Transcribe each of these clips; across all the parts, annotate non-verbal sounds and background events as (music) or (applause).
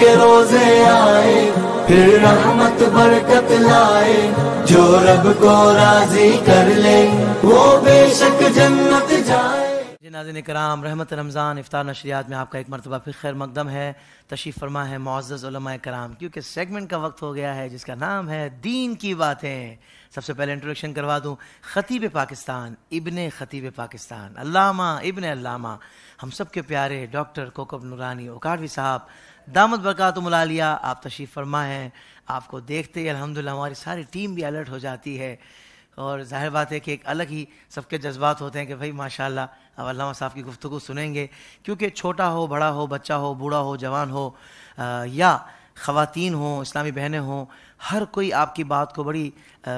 के रोजे आए फिर रहमत बरकत लाए जो रब को राजी कर ले वो बेशक जन्नत जाए नाजिन कराम रहमत रमज़ान इफ्तार नशरियात में आपका एक मरतबा फिर खैर मकदम है तशरीफ़ फरमा है मुआज़लमा कराम क्योंकि सेगमेंट का वक्त हो गया है जिसका नाम है दीन की बातें सबसे पहले इंट्रोडक्शन करवा दूँ ख़तीब पाकिस्तान इबन ख़तीब पाकिस्तान अल्लामा इबन अल्लामा हम सब के प्यारे डॉक्टर कोकब नूरानी ओकाडवी साहब दामद बरकत मुलालिया आप तशीफ़ फरमा हैं आपको देखते ही अल्हम्दुलिल्लाह हमारी सारी टीम भी अलर्ट हो जाती है और जाहिर बात है कि एक अलग ही सबके जज्बात होते हैं कि भाई माशाल्लाह अब अल्लाह साहब की गुफ्तु सुनेंगे क्योंकि छोटा हो बड़ा हो बच्चा हो बूढ़ा हो जवान हो आ, या ख़वातीन हों इस्लामी बहनें हों हर कोई आपकी बात को बड़ी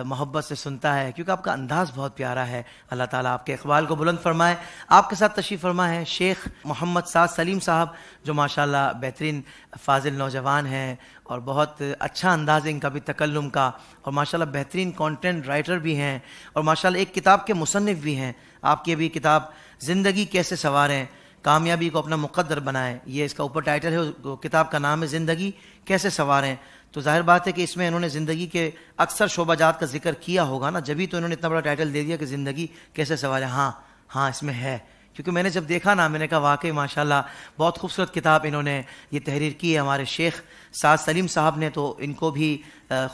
मोहब्बत से सुनता है क्योंकि आपका अंदाज़ बहुत प्यारा है अल्लाह ताला आपके इकबाल को बुलंद फरमाए आपके साथ तशीफ़ फरमा है शेख मोहम्मद साद सलीम साहब जो माशाल्लाह बेहतरीन फाजिल नौजवान हैं और बहुत अच्छा अंदाज़ है इनका भी तकल्लुम का और माशाल्लाह बेहतरीन कंटेंट राइटर भी हैं और माशाल्लाह एक किताब के मुसनफ़ भी हैं आपकी अभी किताब ज़िंदगी कैसे संवारें कामयाबी को अपना मुकद्दर बनाएं ये इसका ऊपर टाइटल है किताब का नाम है ज़िंदगी कैसे संवारें तो जाहिर बात है कि इसमें इन्होंने ज़िंदगी के अक्सर शोबाजात का जिक्र किया होगा ना जब ही तो इन्होंने इतना बड़ा टाइटल दे दिया कि ज़िंदगी कैसे सवाल है हाँ हाँ इसमें है क्योंकि मैंने जब देखा ना मैंने कहा वाकई माशाल्लाह बहुत खूबसूरत किताब इन्होंने ये तहरीर की है हमारे शेख साद सलीम साहब ने तो इनको भी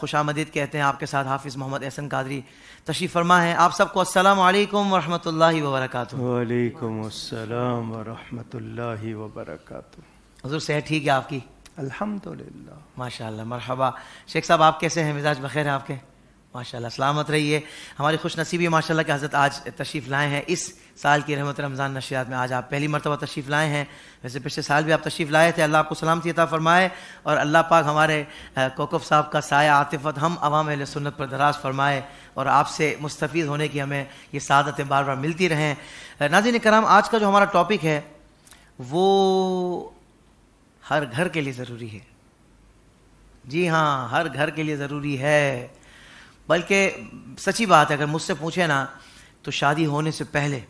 खुश आमदीद कहते हैं आपके साथ हाफिज़ मोहम्मद एहसन कादरी तशरीफ़ फरमा है आप सबको अस्सलाम वालेकुम वरहमतुल्लाहि वबरकातुह वालेकुम अस्सलाम वरहमतुल्लाहि वबरकातुह सेहत ठीक है आपकी अल्हम्दुलिल्लाह माशाल्लाह मरहबा शेख साहब आप कैसे हैं मिजाज बखैर हैं आपके माशाल्लाह सलामत रहिए हमारी खुश नसीबी माशाल्लाह के हज़रत आज तशरीफ़ लाए हैं इस साल की रहमत रमज़ान नशियात में आज आप पहली मरतबा तशरीफ़ लाए हैं वैसे पिछले साल भी आप तशरीफ़ लाए थे अल्लाह आपको सलामती अता फ़रमाए और अल्लाह पाक हमारे कोकफ साहब का साया आतिफत हम अवाम सुन्नत पर दराज फरमाए और आपसे मुस्तफ़ होने की हमें ये सदतें बार बार मिलती रहें नाजिन कराम आज का जो हमारा टॉपिक है वो हर घर के लिए ज़रूरी है जी हाँ हर घर के लिए ज़रूरी है बल्कि सच्ची बात है अगर मुझसे पूछे ना तो शादी होने से पहले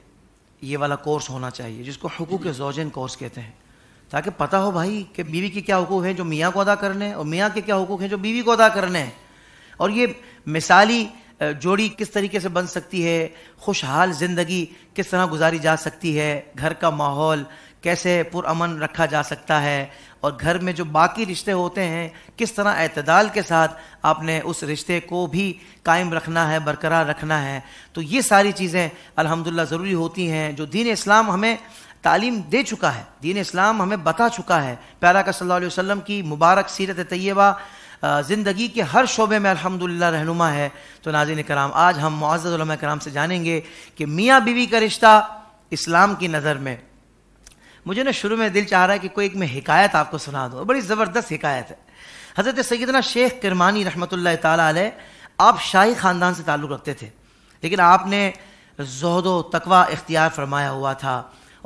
ये वाला कोर्स होना चाहिए जिसको हकूक जोजन कोर्स कहते हैं ताकि पता हो भाई कि बीवी के क्या हकूक हैं जो मियाँ को अदा करने और मियाँ के क्या हकूक हैं जो बीवी को अदा करने हैं और ये मिसाली जोड़ी किस तरीके से बन सकती है खुशहाल ज़िंदगी किस तरह गुजारी जा सकती है घर का माहौल कैसे पुरान रखा जा सकता है और घर में जो बाकी रिश्ते होते हैं किस तरह अतदाल के साथ आपने उस रिश्ते को भी कायम रखना है बरकरार रखना है तो ये सारी चीज़ें अल्हम्दुलिल्लाह ज़रूरी होती हैं जो दीन इस्लाम हमें तालीम दे चुका है दीन इस्लाम हमें बता चुका है प्यारा का सल्ला वसम की मुबारक सीरत तय्यबा ज़िंदगी के हर शोबे में अलहमदिल्ला रहनुमा है तो नाजिन कराम आज हम मुआज़म कराम से जानेंगे कि मियाँ बीवी का रिश्ता इस्लाम की नज़र में मुझे ना शुरू में दिल चाह रहा है कि कोई एक मैं हिकायत आपको सुना दो बड़ी ज़बरदस्त हिकायत है हज़रत सैदना शेख किरमानी रहमत ताली आप शाही ख़ानदान से ताल्लुक़ रखते थे लेकिन आपने जहद तकवा इख्तियार फरमाया हुआ था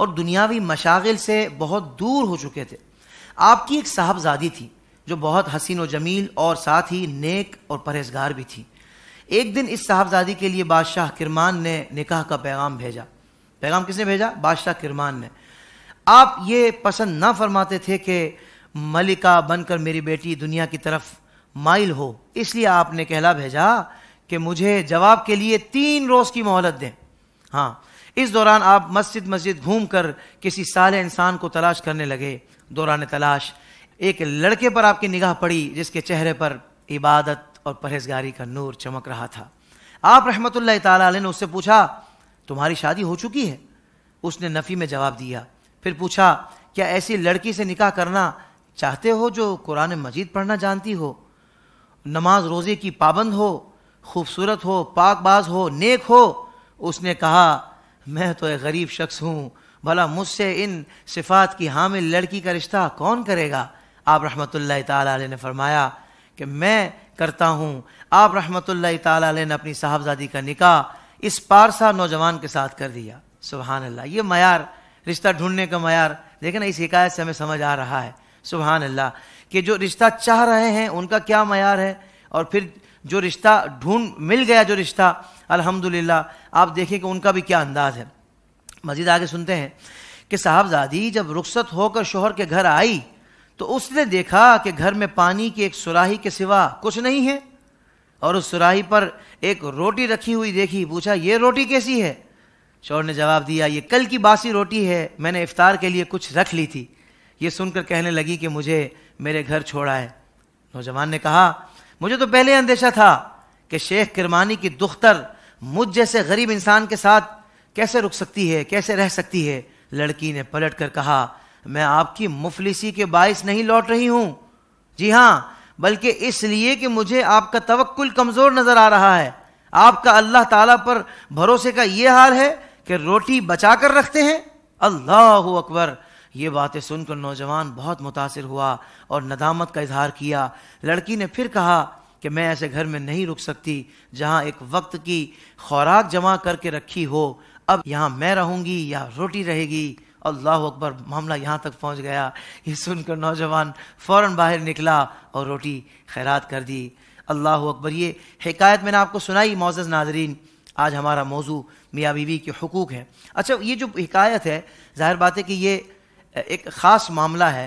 और दुनियावी मशागिल से बहुत दूर हो चुके थे आपकी एक साहबजादी थी जो बहुत हसीन व जमील और साथ ही नेक और परहेजगार भी थी एक दिन इस साहबजादी के लिए बादशाह किरमान ने निकाह का पैगाम भेजा पैगाम किसने भेजा बादशाह किरमान ने आप ये पसंद ना फरमाते थे कि मलिका बनकर मेरी बेटी दुनिया की तरफ माइल हो इसलिए आपने कहला भेजा कि मुझे जवाब के लिए तीन रोज़ की मोहलत दें हाँ इस दौरान आप मस्जिद मस्जिद घूम कर किसी साले इंसान को तलाश करने लगे दौरान तलाश एक लड़के पर आपकी निगाह पड़ी जिसके चेहरे पर इबादत और परहेजगारी का नूर चमक रहा था आप रहमतुल्ल ला ने उससे पूछा तुम्हारी शादी हो चुकी है उसने नफ़ी में जवाब दिया फिर पूछा क्या ऐसी लड़की से निकाह करना चाहते हो जो कुरान मजीद पढ़ना जानती हो नमाज रोज़े की पाबंद हो खूबसूरत हो पाकबाज हो नेक हो उसने कहा मैं तो एक गरीब शख्स हूँ भला मुझसे इन सिफात की हामिल लड़की का रिश्ता कौन करेगा आप रहमत ताली ने फरमाया कि मैं करता हूँ आप रहमत ताली ने अपनी साहबजादी का निकाह इस पारसा नौजवान के साथ कर दिया सुबहानल्ला ये मैार रिश्ता ढूंढने का मैार देखे ना इस शिकायत से हमें समझ आ रहा है सुबहान अल्लाह कि जो रिश्ता चाह रहे हैं उनका क्या मैार है और फिर जो रिश्ता ढूंढ मिल गया जो रिश्ता अल्हम्दुलिल्लाह आप देखें कि उनका भी क्या अंदाज़ है मजीद आगे सुनते हैं कि साहबजादी जब रुख्सत होकर शोहर के घर आई तो उसने देखा कि घर में पानी की एक सुराही के सिवा कुछ नहीं है और उस सुराही पर एक रोटी रखी हुई देखी पूछा ये रोटी कैसी है शोर ने जवाब दिया ये कल की बासी रोटी है मैंने इफ्तार के लिए कुछ रख ली थी ये सुनकर कहने लगी कि मुझे मेरे घर छोड़ा है नौजवान ने कहा मुझे तो पहले अंदेशा था कि शेख किरमानी की दुख्तर मुझ जैसे गरीब इंसान के साथ कैसे रुक सकती है कैसे रह सकती है लड़की ने पलट कर कहा मैं आपकी मुफलिसी के बायस नहीं लौट रही हूं जी हाँ बल्कि इसलिए कि मुझे आपका तवक्कुल कमज़ोर नज़र आ रहा है आपका अल्लाह ताला पर भरोसे का ये हाल है कि रोटी बचा कर रखते हैं अल्लाह अकबर ये बातें सुनकर नौजवान बहुत मुतासर हुआ और नदामत का इजहार किया लड़की ने फिर कहा कि मैं ऐसे घर में नहीं रुक सकती जहाँ एक वक्त की खुराक जमा करके रखी हो अब यहाँ मैं रहूँगी या रोटी रहेगी अल्लाह अकबर मामला यहाँ तक पहुँच गया ये सुनकर नौजवान फ़ौर बाहर निकला और रोटी खैरात कर दी अल्लाह अकबर ये हकायत मैंने आपको सुनाई मोज़ नाजरीन आज हमारा मौजू मियाँ बीवी के हकूक़ हैं अच्छा ये जो हिकायत है ज़ाहिर बात है कि ये एक ख़ास मामला है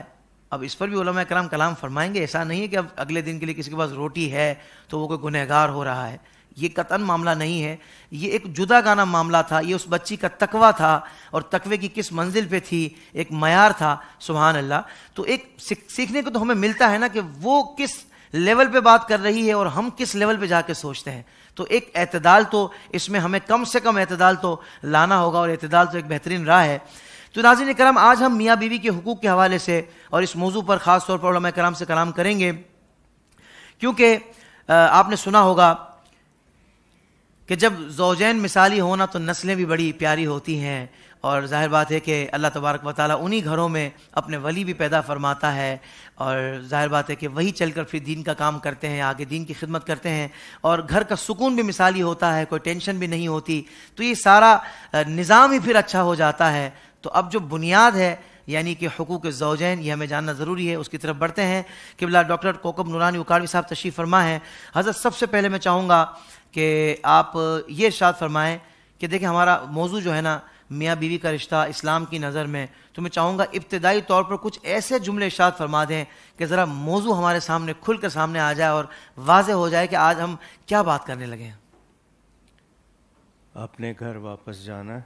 अब इस पर भी उलमा कराम कलाम फरमाएंगे ऐसा नहीं है कि अब अगले दिन के लिए किसी के पास रोटी है तो वो कोई गुनहगार हो रहा है ये कतन मामला नहीं है ये एक जुदा गाना मामला था ये उस बच्ची का तकवा था और तकवे की किस मंजिल पे थी एक मैार था सुबहान अल्लाह तो एक सीखने को तो हमें मिलता है ना कि वो किस लेवल पे बात कर रही है और हम किस लेवल पे जाके सोचते हैं तो एक अतदाल तो इसमें हमें कम से कम अतदाल तो लाना होगा और अतदाल तो एक बेहतरीन राह है तो नाजिन कराम आज हम मियाँ बीवी के हकूक़ के हवाले से और इस मौजू पर ख़ास तौर पर कराम से कलाम करेंगे क्योंकि आपने सुना होगा कि जब जोजैन मिसाली होना तो नस्लें भी बड़ी प्यारी होती हैं और जाहिर बात है कि अल्लाह तबारक व ताली उन्हीं घरों में अपने वली भी पैदा फरमाता है और जाहिर बात है कि वही चल कर फिर दीन का काम करते हैं आगे दीन की खिदमत करते हैं और घर का सुकून भी मिसाली होता है कोई टेंशन भी नहीं होती तो ये सारा निज़ाम ही फिर अच्छा हो जाता है तो अब जो बुनियाद है यानी कि हकूक़ जौजैन ये हमें जानना ज़रूरी है उसकी तरफ बढ़ते हैं कि बिला डॉक्टर कोकब नूरानी उकारवी साहब तशरीफ़ फरमा है हज़रत सबसे पहले मैं चाहूँगा कि आप ये इर्शाद फरमाएँ कि देखें हमारा मौजू जो है ना मियाँ बीवी का रिश्ता इस्लाम की नज़र में तो मैं चाहूँगा इब्तदाई तौर पर कुछ ऐसे जुमले इशात फरमा दें कि ज़रा मौजू हमारे सामने खुल कर सामने आ जाए और वाज हो जाए कि आज हम क्या बात करने लगे हैं अपने घर वापस जाना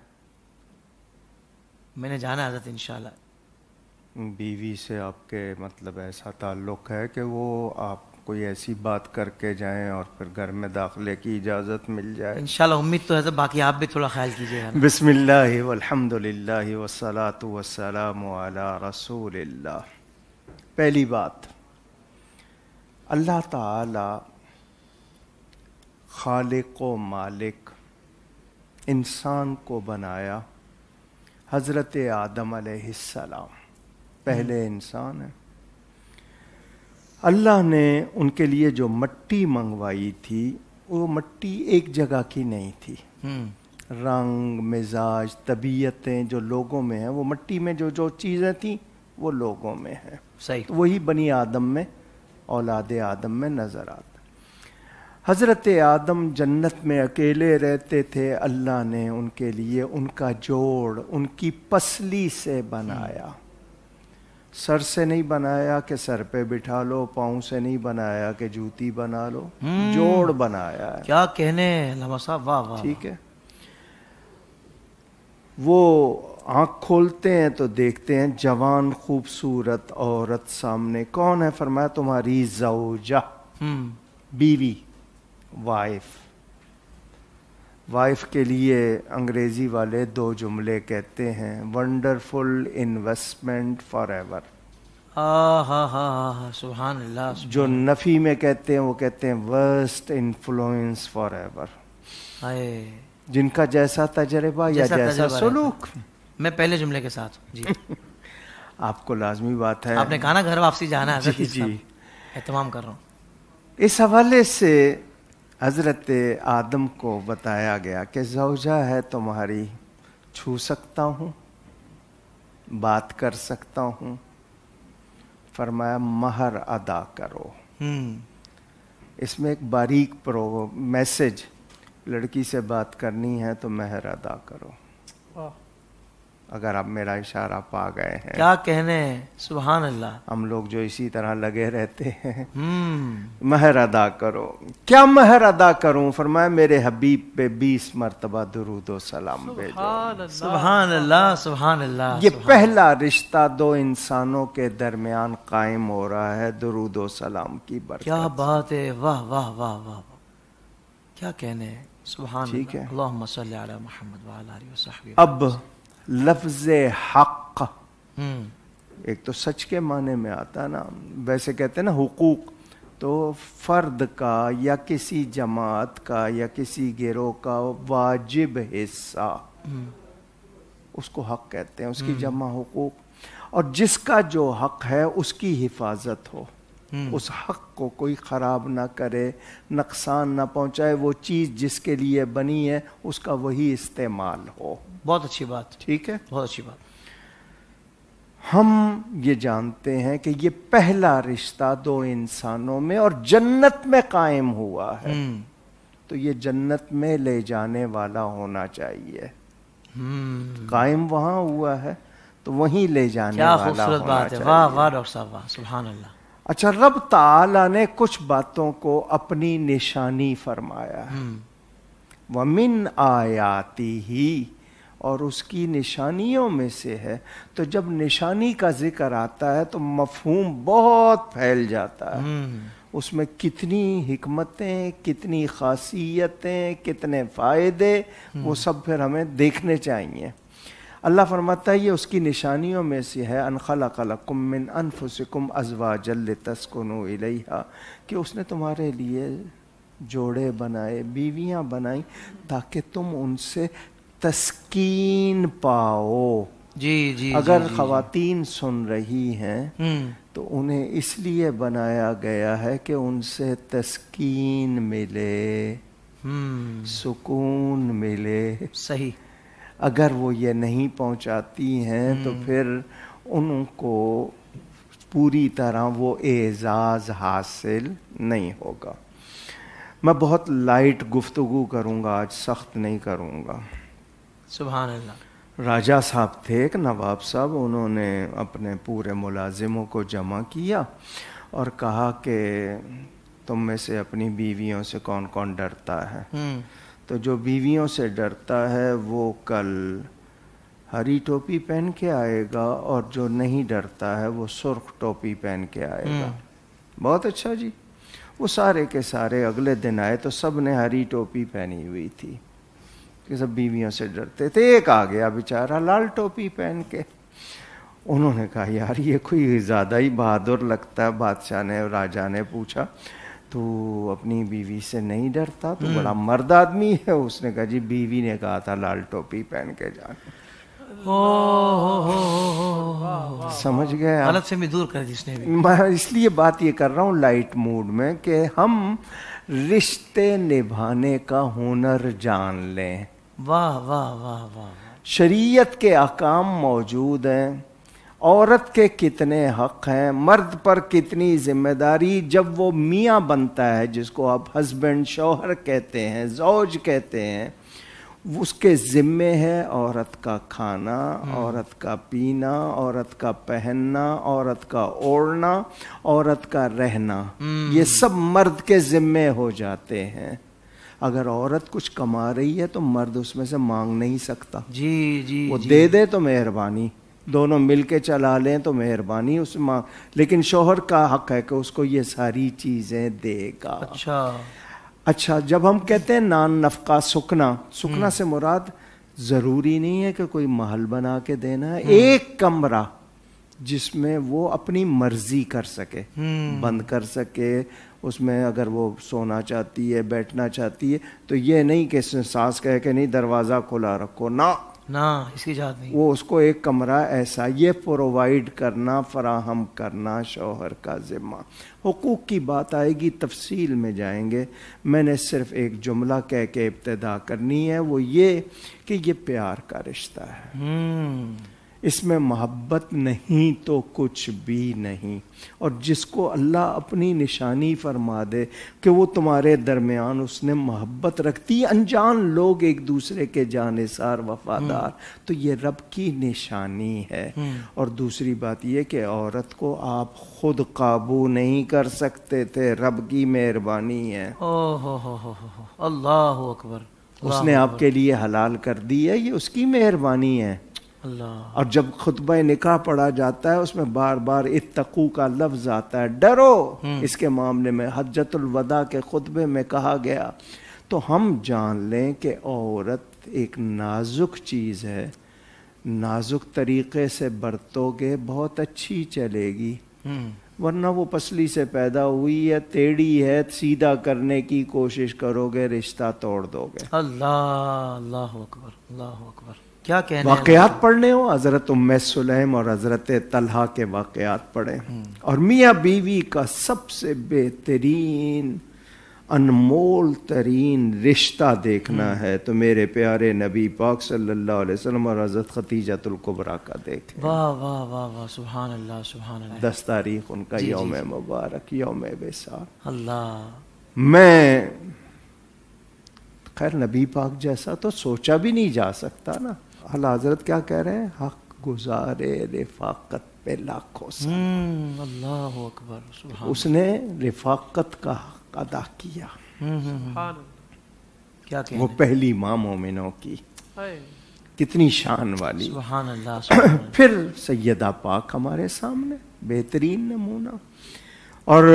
मैंने जाना हजरत इन बीवी से आपके मतलब ऐसा ताल्लुक़ है कि वो आप कोई ऐसी बात करके जाएं और फिर घर में दाखिले की इजाज़त मिल जाए इन उम्मीद तो है सब बाकी आप भी थोड़ा ख्याल कीजिए बसमिल्लर वसलात वसलाम रसूल पहली बात अल्लाह ताला खालिक व मालिक इंसान को बनाया हज़रत आदम सलाम पहले इंसान है अल्लाह ने उनके लिए जो मट्टी मंगवाई थी वो मट्टी एक जगह की नहीं थी हम्म। रंग मिजाज तबीयतें जो लोगों में हैं वो मट्टी में जो जो चीज़ें थी वो लोगों में हैं सही तो वही बनी आदम में औलाद आदम में नज़र आता हज़रत आदम जन्नत में अकेले रहते थे अल्लाह ने उनके लिए उनका जोड़ उनकी पसली से बनाया सर से नहीं बनाया कि सर पे बिठा लो पाओ से नहीं बनाया कि जूती बना लो हम्म। जोड़ बनाया है क्या कहने लमा वाह वाह ठीक है वो आंख खोलते हैं तो देखते हैं जवान खूबसूरत औरत सामने कौन है फरमाया तुम्हारी जवजा हम्म। बीवी वाइफ वाइफ के लिए अंग्रेज़ी वाले दो जुमले कहते हैं वंडरफुल इन्वेस्टमेंट फॉर एवर सुबहान जो नफ़ी में कहते हैं वो कहते हैं वर्स्ट इन्फ्लुएंस फॉर एवर जिनका जैसा तजर्बा या जैसा सलूक मैं पहले जुमले के साथ जी (laughs) आपको लाजमी बात है आपने कहा ना घर वापसी जाना है जी जी एहतमाम कर रहा हूँ इस हवाले से हज़रत आदम को बताया गया कि जौजा है तुम्हारी छू सकता हूँ बात कर सकता हूँ फरमाया महर अदा करो हम्म। इसमें एक बारीक प्रो मैसेज लड़की से बात करनी है तो महर अदा करो अगर अब मेरा इशारा पा गए हैं क्या कहने सुबहान अल्लाह हम लोग जो इसी तरह लगे रहते हैं हम्म। महर अदा करो क्या महर अदा करूं फरमाए मेरे हबीब पे बीस मरतबा दरूदो सलाम भेजो सुबहान अल्लाह सुबहान अल्लाह ये पहला रिश्ता दो इंसानों के दरमियान कायम हो रहा है दरूदो सलाम की बरकत क्या बात है वाह वाह वाह वाह क्या कहने सुबह ठीक है अब लफ्ज हक हम्म। एक तो सच के माने में आता ना वैसे कहते हैं ना हुकूक तो फ़र्द का या किसी जमात का या किसी गिरोह का वाजिब हिस्सा हम्म। उसको हक कहते हैं उसकी हम्म। जमा हकूक और जिसका जो हक है उसकी हिफाजत हो उस हक को कोई ख़राब ना करे नुकसान ना पहुंचाए वो चीज़ जिसके लिए बनी है उसका वही इस्तेमाल हो बहुत अच्छी बात ठीक है बहुत अच्छी बात हम ये जानते हैं कि ये पहला रिश्ता दो इंसानों में और जन्नत में कायम हुआ है हम्म। तो ये जन्नत में ले जाने वाला होना चाहिए हम्म। कायम वहां हुआ है तो वहीं ले जाने क्या वाला होना बात है वाह वाह डॉक्टर साहब सुभान अच्छा रब ताला ने कुछ बातों को अपनी निशानी फरमाया है हम्म। वमिन आयाती ही और उसकी निशानियों में से है तो जब निशानी का जिक्र आता है तो मफहूम बहुत फैल जाता है हम्म। उसमें कितनी हमतें कितनी खासियतें कितने फ़ायदे वो हम्म। सब फिर हमें देखने चाहिए अल्लाह फरमाता है ये उसकी निशानियों में से है अनखलकम मिन अनफुसकुम अजवा जल तस्कुन इलेहा कि उसने तुम्हारे लिए जोड़े बनाए बीवियाँ बनाई ताकि तुम उनसे तस्कीन पाओ जी जी अगर खातन सुन रही हैं हम्म। तो उन्हें इसलिए बनाया गया है कि उनसे तस्कीन मिले हम्म। सुकून मिले सही अगर वो ये नहीं पहुंचाती हैं तो हम्म। फिर उनको पूरी तरह वो एज़ाज़ हासिल नहीं होगा मैं बहुत लाइट गुफ्तगु करूँगा आज सख्त नहीं करूँगा सुबह अल्लाह राजा साहब थे एक नवाब साहब उन्होंने अपने पूरे मुलाजिमों को जमा किया और कहा कि तुम में से अपनी बीवियों से कौन कौन डरता है हम्म। तो जो बीवियों से डरता है वो कल हरी टोपी पहन के आएगा और जो नहीं डरता है वो सुर्ख टोपी पहन के आएगा हम्म। बहुत अच्छा जी वो सारे के सारे अगले दिन आए तो सब ने हरी टोपी पहनी हुई थी कि सब बीवियों से डरते थे एक आ गया बेचारा लाल टोपी पहन के उन्होंने कहा यार ये कोई ज़्यादा ही बहादुर लगता है बादशाह ने राजा ने पूछा तो अपनी बीवी से नहीं डरता तो बड़ा मर्द आदमी है उसने कहा जी बीवी ने कहा था लाल टोपी पहन के जाना समझ गए गलत से भी दूर कर जिसने भी मैं इसलिए बात ये कर रहा हूँ लाइट मूड में कि हम रिश्ते निभाने का हुनर जान लें वाह वाह वाह वाह शरीयत के अकाम मौजूद हैं औरत के कितने हक हैं मर्द पर कितनी जिम्मेदारी जब वो मियाँ बनता है जिसको आप हस्बैंड शोहर कहते हैं जौज कहते हैं उसके ज़िम्मे है औरत का खाना हम्म। औरत का पीना औरत का पहनना औरत का ओढ़ना औरत का रहना हम्म। ये सब मर्द के ज़िम्मे हो जाते हैं अगर औरत कुछ कमा रही है तो मर्द उसमें से मांग नहीं सकता जी जी वो जी। दे दे तो मेहरबानी दोनों मिल के चला लें तो मेहरबानी उस माँ लेकिन शोहर का हक है कि उसको ये सारी चीज़ें देगा अच्छा अच्छा जब हम कहते हैं नान नफका सुखना सुखना हम्म। से मुराद ज़रूरी नहीं है कि कोई महल बना के देना है हम्म। एक कमरा जिसमें वो अपनी मर्जी कर सके हम्म। बंद कर सके उसमें अगर वो सोना चाहती है बैठना चाहती है तो ये नहीं कि सास कह के नहीं दरवाज़ा खुला रखो ना ना इसकी जात नहीं वो उसको एक कमरा ऐसा ये प्रोवाइड करना फराहम करना शोहर का ज़िम्मा हकूक़ की बात आएगी तफसील में जाएंगे मैंने सिर्फ एक जुमला कह के इब्तदा करनी है वो ये कि ये प्यार का रिश्ता है हम्म। इसमें मोहब्बत नहीं तो कुछ भी नहीं और जिसको अल्लाह अपनी निशानी फरमा दे कि वो तुम्हारे दरमियान उसने मोहब्बत रखती अनजान लोग एक दूसरे के जानेसार वफादार हम्म। तो ये रब की निशानी है हम्म। और दूसरी बात यह कि औरत को आप खुद काबू नहीं कर सकते थे रब की मेहरबानी है अल्लाह अकबर उसने आपके लिए हलाल कर दी है ये उसकी मेहरबानी है और जब खुतब निकाह पढ़ा जाता है उसमें बार बार इतकू का लफ्ज आता है डरो हम्म। इसके मामले में हजतुलवदा के खुतबे में कहा गया तो हम जान लें कि औरत एक नाजुक चीज़ है नाजुक तरीके से बरतोगे बहुत अच्छी चलेगी हम्म। वरना वो पसली से पैदा हुई है टेढ़ी है सीधा करने की कोशिश करोगे रिश्ता तोड़ दोगे अल्लाह अल्लाह अकबर अल्लाह अकबर क्या कहना वाकयात पढ़ने हो हज़रत उम सुलेम और हज़रत तलहा के वाकयात पढ़े हम्म। और मियाँ बीवी का सबसे बेहतरीन अनमोल तरीन रिश्ता देखना हम्म। है तो मेरे प्यारे नबी पाक सल्लल्लाहु अलैहि वसल्लम और हज़रत खतीजतुल्कुबरा का देखें वाह वाह वाह वाह सुबहान अल्लाह सुबहान अल्लाह दस तारीख उनका यौम मुबारक यौम बेसार अल्लाह मैं खैर नबी पाक जैसा तो सोचा भी नहीं जा सकता ना अला हजरत क्या कह रहे हैं हक गुजारे रिफाकत पे लाखों हम्म, अल्लाह अकबर उसने रिफाकत का हक अदा किया हम्म, हम्म, क्या वो पहली माँ मोमिनों की कितनी शान वाली सुभान अल्लाह (clears throat) फिर सैदा पाक हमारे सामने बेहतरीन नमूना और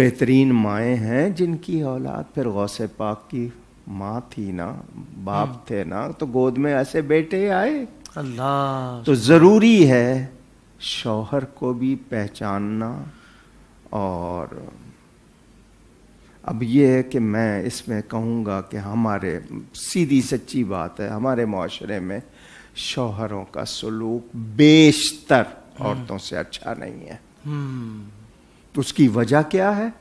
बेहतरीन माएँ हैं जिनकी औलाद फिर गौसे पाक की माँ थी ना हम्म। बाप थे ना तो गोद में ऐसे बेटे आए अल्लाह तो ज़रूरी है शौहर को भी पहचानना और अब ये है कि मैं इसमें कहूँगा कि हमारे सीधी सच्ची बात है हमारे माशरे में शौहरों का सलूक बेशतर हम्म। औरतों से अच्छा नहीं है हम्म। तो उसकी वजह क्या है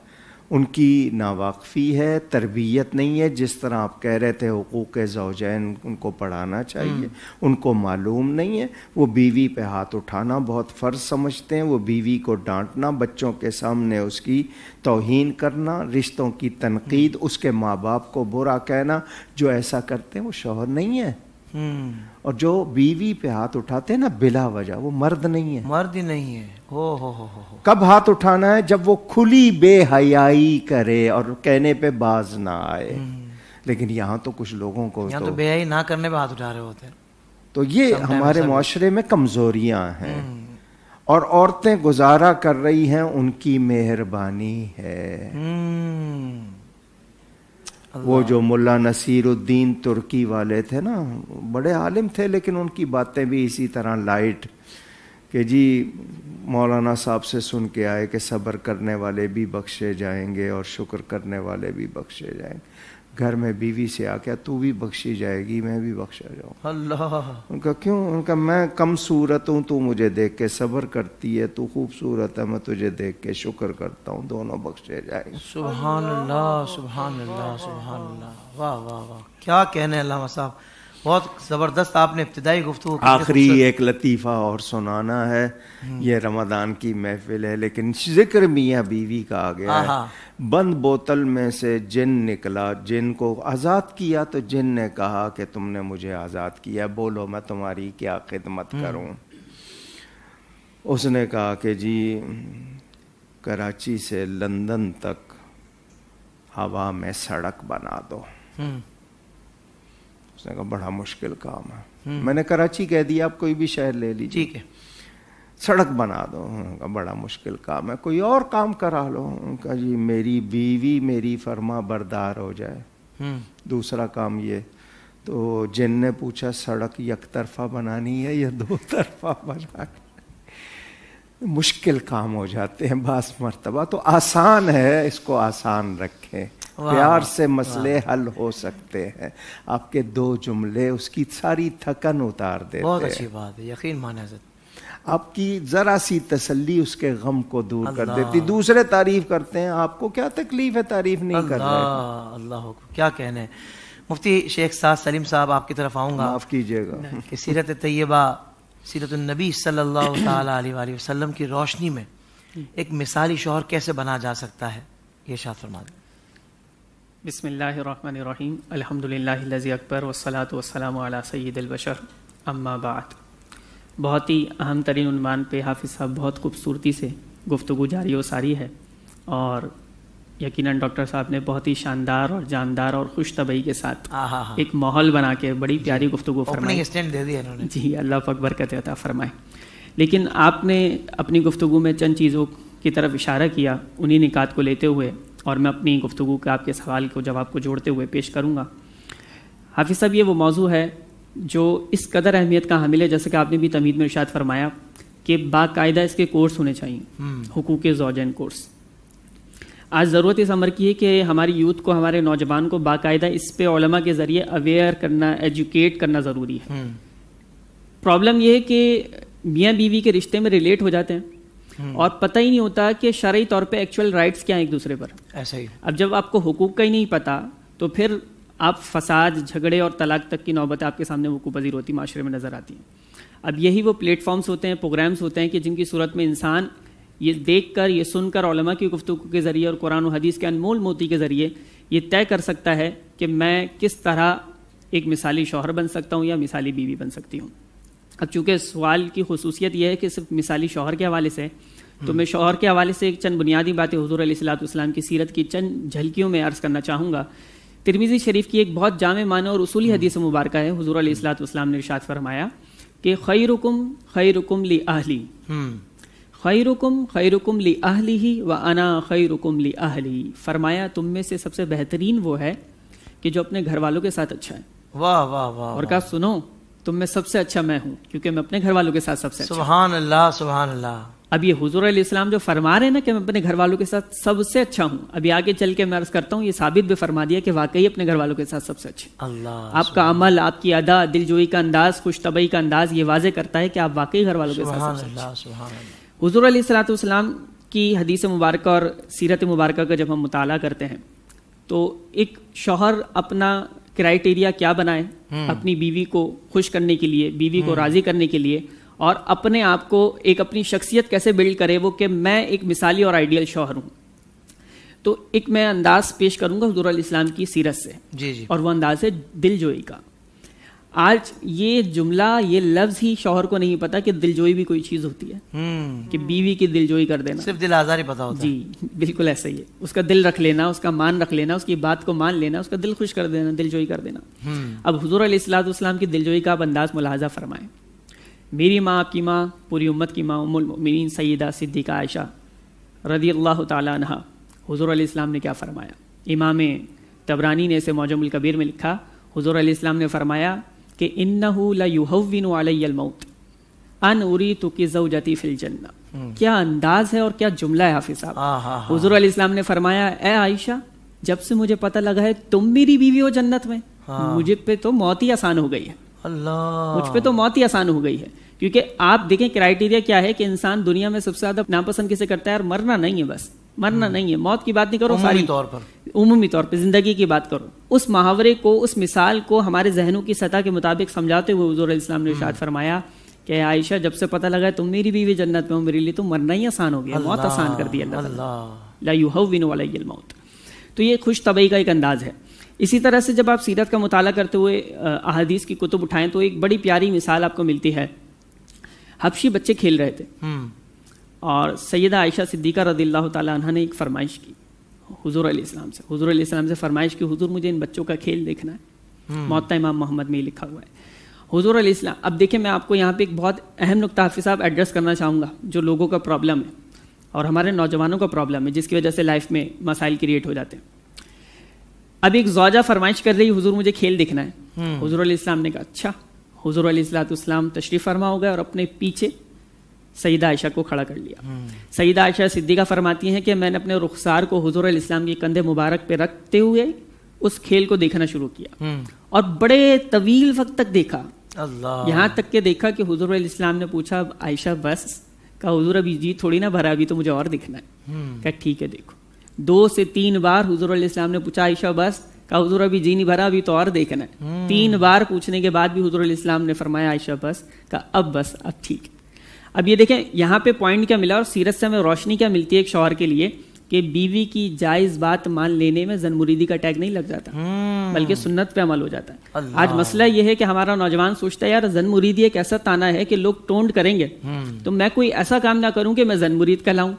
उनकी नावाकफ़ी है तरबियत नहीं है जिस तरह आप कह रहे थे हकूक़ जोजैन उनको पढ़ाना चाहिए हम्म। उनको मालूम नहीं है वो बीवी पे हाथ उठाना बहुत फ़र्ज समझते हैं वो बीवी को डांटना बच्चों के सामने उसकी तोहन करना रिश्तों की तनकीद हम्म। उसके माँ बाप को बुरा कहना जो ऐसा करते हैं वो शोहर नहीं है हम्म। और जो बीवी पे हाथ उठाते हैं ना बिला वजह वो मर्द नहीं है मर्द ही नहीं है हो हो हो हो कब हाथ उठाना है जब वो खुली बेहयाई करे और कहने पे बाज ना आए हम्म। लेकिन यहाँ तो कुछ लोगों को यहाँ तो, तो बेहयाई ना करने पे हाथ उठा रहे होते हैं तो ये हमारे माशरे में कमजोरियां हैं हम्म। और औरतें गुजारा कर रही हैं उनकी मेहरबानी है वो जो मुल्ला नसीरुद्दीन तुर्की वाले थे ना बड़े आलिम थे लेकिन उनकी बातें भी इसी तरह लाइट कि जी मौलाना साहब से सुन के आए कि सब्र करने वाले भी बख्शे जाएंगे और शुक्र करने वाले भी बख्शे जाएंगे घर में बीवी से आ तू भी बख्शी जाएगी मैं भी बख्शा जाऊँ अल्लाह उनका क्यों उनका मैं कम सूरत हूँ तू मुझे देख के सब्र करती है तू खूबसूरत है मैं तुझे देख के शुक्र करता हूँ दोनों बख्शे जाएंगे सुबह सुबह सुबह वाह वाह वाह क्या कहने अल्लाह साहब बहुत ज़बरदस्त आपने इब्तदाई गुफ्तु आखिरी एक लतीफ़ा और सुनाना है ये रमदान की महफिल है लेकिन जिक्र मियाँ बीवी का आ गया है बंद बोतल में से जिन निकला जिन को आज़ाद किया तो जिन ने कहा कि तुमने मुझे आज़ाद किया बोलो मैं तुम्हारी क्या खिदमत हम्म। करूँ उसने कहा कि जी कराची से लंदन तक हवा में सड़क बना दो हम्म। उसने कहा बड़ा मुश्किल काम है हम्म। मैंने कराची कह दिया आप कोई भी शहर ले लीजिए ठीक है सड़क बना दो उनका बड़ा मुश्किल काम है कोई और काम करा लो उनका जी मेरी बीवी मेरी फरमा बरदार हो जाए हम्म। दूसरा काम ये तो जिन ने पूछा सड़क यक तरफा बनानी है या दो तरफा बनानी मुश्किल काम हो जाते हैं बास मरतबा तो आसान है इसको आसान रखें प्यार से मसले हल हो सकते हैं आपके दो जुमले उसकी सारी थकन उतार देते बहुत अच्छी बात है यकीन माना आपकी ज़रा सी तसल्ली उसके गम को दूर कर देती दूसरे तारीफ करते हैं आपको क्या तकलीफ है तारीफ नहीं कर रहे अल्लाह क्या कहने मुफ्ती शेख साद सलीम साहब आपकी तरफ आऊँगा माफ़ कीजिएगा कि सीरत तय्यबा सीरत नबी सल्लल्लाहु अलैहि वसल्लम की रोशनी में एक मिसाली शोहर कैसे बना जा सकता है ये शाह फरमा दें बसमीम अलहमदिल्लाजी अकबर वसलात वसलाम सैदलबशर अम्माबाद बहुत ही अहम तरीन उनवान पे हाफिज़ साहब बहुत खूबसूरती से गुफ्तु जारी व सारी है और यकीनन डॉक्टर साहब ने बहुत ही शानदार और जानदार और खुश तबई के साथ हाँ, हाँ, हाँ। एक माहौल बना के बड़ी प्यारी गुफ्तु फरमाई स्टैंड दे दिया जी अल्लाह अकबर का अता फरमाए लेकिन आपने अपनी गुफ्तु में चंद चीज़ों की तरफ इशारा किया उन्हीं निकात को लेते हुए और मैं अपनी गुफ्तु के आपके सवाल को जवाब को जोड़ते हुए पेश करूँगा हाफिज़ साहब ये वो मौजू है जो इस कदर अहमियत का हामिल है जैसे कि आपने भी तमीद में इर्शाद फरमाया कि बाकायदा इसके कोर्स होने चाहिए हकूक़ हम्म। जोजैन कोर्स आज ज़रूरत इस अमर की है कि हमारी यूथ को हमारे नौजवान को बाकायदा इस परमा के ज़रिए अवेयर करना एजुकेट करना ज़रूरी है हम्म। प्रॉब्लम यह है कि मियाँ बीवी के रिश्ते में रिलेट हो जाते हैं हम्म। और पता ही नहीं होता कि शरा तौर पर एक्चुअल राइट्स क्या हैं एक दूसरे पर ऐसा ही अब जब आपको हकूक़ का ही नहीं पता तो फिर आप फसाद झगड़े और तलाक तक की नौबत आपके सामने वकू पजीर होती माशरे में नज़र आती हैं अब यही वो प्लेटफॉर्म्स होते हैं प्रोग्राम्स होते हैं कि जिनकी सूरत में इंसान ये देख कर ये सुनकर ओलमा की गुफ्तु के ज़रिए और कुरान और हदीस के अनमोल मोती के ज़रिए ये तय कर सकता है कि मैं किस तरह एक मिसाली शोहर बन सकता हूँ या मिसाली बीवी बन सकती हूँ अब चूँकि सवाल की खसूसियत यह है कि सिर्फ मिसाली शोहर के हवाले से तो मैं शोहर के हवाले से एक चंद बुनियादी बातें हजूर सलाम की सीरत की चंद झलकियों में अर्ज़ करना चाहूँगा तिरमिज़ी शरीफ की एक बहुत जाम माना और उसूली हदीस मुबारक है हजूर सलाम ने इर्शाद फरमाया कि खई रुकम खई रुकम ली आहली हम्म। खई रुकम खई रुकम ली आहली ही व अना खई रुकम ली आहली फरमाया तुम में से सबसे बेहतरीन वो है कि जो अपने घर वालों के साथ अच्छा है वाह वाह वाह और कहा सुनो तुम में सबसे अच्छा मैं हूँ क्योंकि मैं अपने घर वालों के साथ सबसे अच्छा सुबहान अल्लाह सुबहान अल्लाह अब ये हुजूर इस्लाम जो फरमा रहे हैं ना कि मैं अपने घर वालों के साथ सबसे अच्छा हूँ अभी आगे चल के मैं अर्ज करता हूँ ये साबित भी फरमा दिया कि वाकई अपने घर वालों के साथ सबसे अच्छे अल्लाह आपका अमल आपकी अदा दिलजोई का अंदाज खुश तबई का अंदाज ये वाजे करता है कि आप वाकई घर वालों के साथ सबसे हजूर सलाम की हदीस मुबारक और सीरत मुबारक का जब हम मुताला करते हैं तो एक शोहर अपना क्राइटेरिया क्या बनाए हम्म। अपनी बीवी को खुश करने के लिए बीवी को हम्म। राजी करने के लिए और अपने आप को एक अपनी शख्सियत कैसे बिल्ड करे वो कि मैं एक मिसाली और आइडियल शौहर हूँ तो एक मैं अंदाज पेश करूंगा हजूर इस्लाम की सीरत से जी जी और वो अंदाज है दिल जोई का आज ये जुमला ये लफ्ज ही शोहर को नहीं पता कि दिलजोई भी कोई चीज होती है हम्म। कि बीवी की दिलजोई कर देना सिर्फ दिल आजार ही पता होता जी बिल्कुल ऐसा ही है उसका दिल रख लेना उसका मान रख लेना उसकी बात को मान लेना उसका दिल खुश कर देना दिलजोई कर देना हम्म। अब हजूर असलाम की दिलजोई का आप अंदाज मुलाजा फरमाएं मेरी माँ आपकी माँ पूरी उम्मत की माँ उमीन सईदा सिद्दीक आयशा रदी अल्लाह तह हजूर अलीस्म ने क्या फ़रमाया इमाम तबरानी ने इसे मौजमुल कबीर में लिखा हजूर इस्लाम ने फरमाया कि इन्नहू लयुहविनु मौत अन उरीतु कि की फिल जन्नत हम्म। क्या अंदाज है और क्या जुमला है हाफिज साहब हाँ, हाँ, हाँ। हुजूर अली इस्लाम ने फरमाया ए आयशा जब से मुझे पता लगा है तुम मेरी बीवी हो जन्नत में हाँ। मुझे पे तो मौत ही आसान हो गई है अल्लाह मुझ पे तो मौत ही आसान हो गई है क्योंकि आप देखें क्राइटेरिया क्या है कि इंसान दुनिया में सबसे ज्यादा नापसंद किसे करता है और मरना नहीं है बस मरना हम्म। नहीं है मौत की बात नहीं करो सारी तौर पर उमूमी तौर पर जिंदगी की बात करो उस मुहावरे को उस मिसाल को हमारे जहनों की सतह के मुताबिक समझाते हुए हजूर इस्लाम ने इशाद हम्म। फरमाया कि आयशा जब से पता लगा तुम मेरी बीवी जन्नत में हो मेरे लिए तो मरना ही आसान हो गया मौत आसान कर दी अल्लाह मौत तो ये खुश तबई का एक अंदाज है इसी तरह से जब आप सीरत का मुताला करते हुए अहादीस की कुतुब उठाएं तो एक बड़ी प्यारी मिसाल आपको मिलती है हबशी बच्चे खेल रहे थे हम्म। और सैदा आयशा सिद्दीक़ा रदील्ला तह ने एक फरमाइश की हजूर इस्लाम से हजूर आसमाम से फरमाइश की हजूर मुझे इन बच्चों का खेल देखना है हम्म। मौत इमाम मोहम्मद में लिखा हुआ है हजूर आसमाम अब देखिए मैं आपको यहाँ पे एक बहुत अहम नुकता हाफि साहब एड्रेस करना चाहूँगा जो लोगों का प्रॉब्लम है और हमारे नौजवानों का प्रॉब्लम है जिसकी वजह से लाइफ में मसाइल क्रिएट हो जाते हैं अब एक जौजा फरमाइश कर रही हजूर मुझे खेल देखना है हजूर हम्म। आसमाम ने कहा अच्छा हजूर आसलात तशरीफ़ फरमा हो गए और अपने पीछे सईद आयशा को खड़ा कर लिया हम्म। सईद आयशा सिद्दीका फरमाती हैं कि मैंने अपने रुखसार को हजूर इस्लाम के कंधे मुबारक पे रखते हुए उस खेल को देखना शुरू किया हम्म। और बड़े तवील वक्त तक देखा यहाँ तक के देखा कि हजूर इस्लाम ने पूछा आयशा बस का हजूर अभी जी थोड़ी ना भरा अभी तो मुझे और दिखना है हम्म। क्या ठीक है देखो दो से तीन बार हजूर इस्लाम ने पूछा आयशा बस का हजूर अभी जी नहीं भरा अभी तो और देखना है तीन बार पूछने के बाद भी हजूर इस्लाम ने फरमाया आयशा बस का अब बस अब ठीक है अब ये देखें यहाँ पे पॉइंट क्या मिला और सीरत से हमें रोशनी क्या मिलती है एक शोहर के लिए कि बीवी की जायज बात मान लेने में जनमुरीदी का टैग नहीं लग जाता हम्म। बल्कि सुन्नत पे अमल हो जाता है आज मसला यह है कि हमारा नौजवान सोचता है यार जनमुरीदी एक ऐसा ताना है कि लोग टोंड करेंगे हम्म। तो मैं कोई ऐसा काम ना करूं कि मैं जनमुरीद कहलाऊं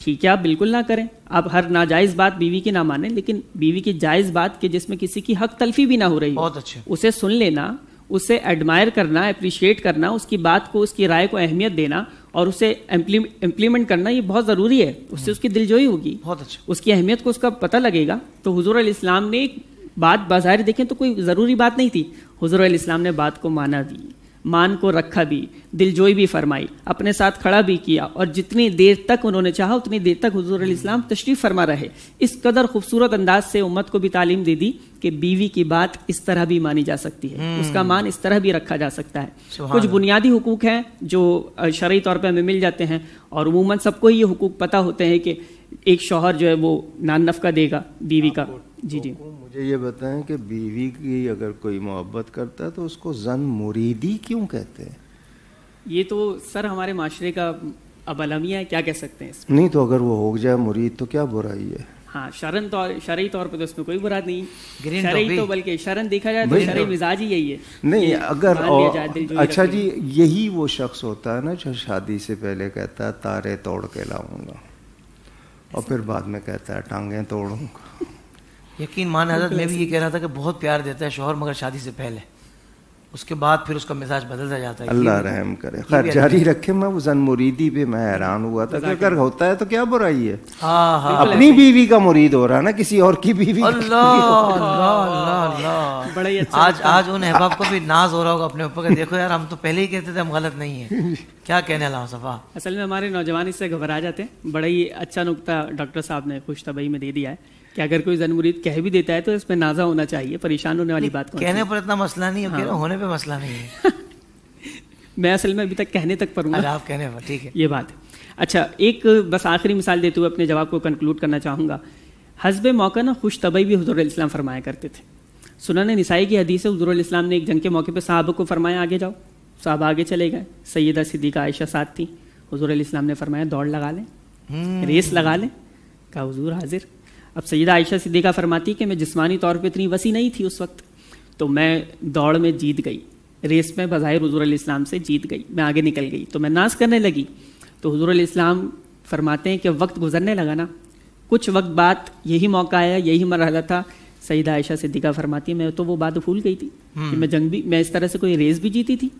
ठीक है आप बिल्कुल ना करें आप हर नाजायज बात बीवी की ना माने लेकिन बीवी की जायज बात के जिसमें किसी की हक तलफी भी ना हो रही है उसे सुन लेना उसे एडमायर करना अप्रिशिएट करना उसकी बात को उसकी राय को अहमियत देना और उसे इम्प्लीमेंट करना ये बहुत ज़रूरी है उससे हम्म। उसकी दिलजोई होगी बहुत अच्छा उसकी अहमियत को उसका पता लगेगा तो हजूर इस्लाम ने एक बात बाजार देखें तो कोई ज़रूरी बात नहीं थी हजूर इस्लाम ने बात को माना दी मान को रखा भी दिलजोई भी फरमाई अपने साथ खड़ा भी किया और जितनी देर तक उन्होंने चाहा उतनी देर तक हजूर इस्लाम तशरीफ फरमा रहे इस कदर खूबसूरत अंदाज से उम्मत को भी तालीम दे दी कि बीवी की बात इस तरह भी मानी जा सकती है हम्म। उसका मान इस तरह भी रखा जा सकता है कुछ बुनियादी हकूक हैं जो शरा तौर पर हमें मिल जाते हैं और उमूमन सबको ही ये हकूक पता होते हैं कि एक शोहर जो है वो नान नफका देगा बीवी का तो जी जी मुझे ये बताएं कि बीवी की अगर कोई मोहब्बत करता है तो उसको जन मुरीदी क्यों कहते हैं ये तो सर हमारे माशरे का अब अलमिया है क्या कह सकते हैं नहीं तो अगर वो हो जाए मुरीद तो क्या बुराई है हाँ शरण तो, तौर शरा तौर पर तो उसमें कोई बुरा नहीं शरा तो बल्कि शरण देखा जाए तो शरा तो। मिजाज ही यही है नहीं अगर और, अच्छा जी यही वो शख्स होता है ना जो शादी से पहले कहता है तारे तोड़ के लाऊंगा और फिर बाद में कहता है टांगे तोड़ूंगा यकीन मान हजरत मैं भी ये कह रहा था कि बहुत प्यार देता है शोहर मगर शादी से पहले उसके बाद फिर उसका मिजाज बदलता जाता है अल्लाह रहम तो- करे खैर अच्छा जारी रखे मैं वजन मुरीदी पे मैं हैरान हुआ था अगर होता है तो क्या बुराई है हाँ हाँ अपनी बीवी का मुरीद हो रहा है ना किसी और की बीवी अल्लाह अच्छा आज आज उन अहबाब को भी नाज हो रहा होगा अपने ऊपर देखो यार हम तो पहले ही कहते थे हम गलत नहीं है (laughs) क्या कहने लाओ सफा असल में हमारे नौजवान इससे घबरा जाते हैं बड़ा ही अच्छा नुकता डॉक्टर साहब ने खुश तबई में दे दिया है कि अगर कोई जन मुरीद कह भी देता है तो इसमें नाजा होना चाहिए परेशान होने वाली बात कहने पर इतना मसला नहीं है हाँ। होने पर मसला नहीं है (laughs) मैं असल में अभी तक कहने तक पर हूँ आप कहने पर ठीक है ये बात है अच्छा एक बस आखिरी मिसाल देते हुए अपने जवाब को कंक्लूड करना चाहूँगा हसब मौका ना खुश तबई भी हजूर फरमाया करते थे सुना ने निसाई की हदीस हजूर इस्लाम ने एक जंग के मौके पर साहब को फरमाया आगे जाओ साहब आगे चले गए सैदा सिद्दीका आयशा साथ थी हजूर इस्लाम ने फरमाया दौड़ लगा लें हम्म। रेस लगा लें का हजूर हाजिर अब सईदा आयशा सिद्दीका फरमाती कि मैं जिस्मानी तौर पर इतनी वसी नहीं थी उस वक्त तो मैं दौड़ में जीत गई रेस में बज़ाहिर हजूर इस्लाम से जीत गई मैं आगे निकल गई तो मैं नाश करने लगी तो हजूर इस्लाम फरमाते हैं कि वक्त गुजरने लगा ना कुछ वक्त बाद यही मौका आया यही मरहला था सईद आयशा सिद्दीका फरमाती मैं तो वो बात भूल गई थी कि हम्म। मैं जंग भी मैं इस तरह से कोई रेस भी जीती थी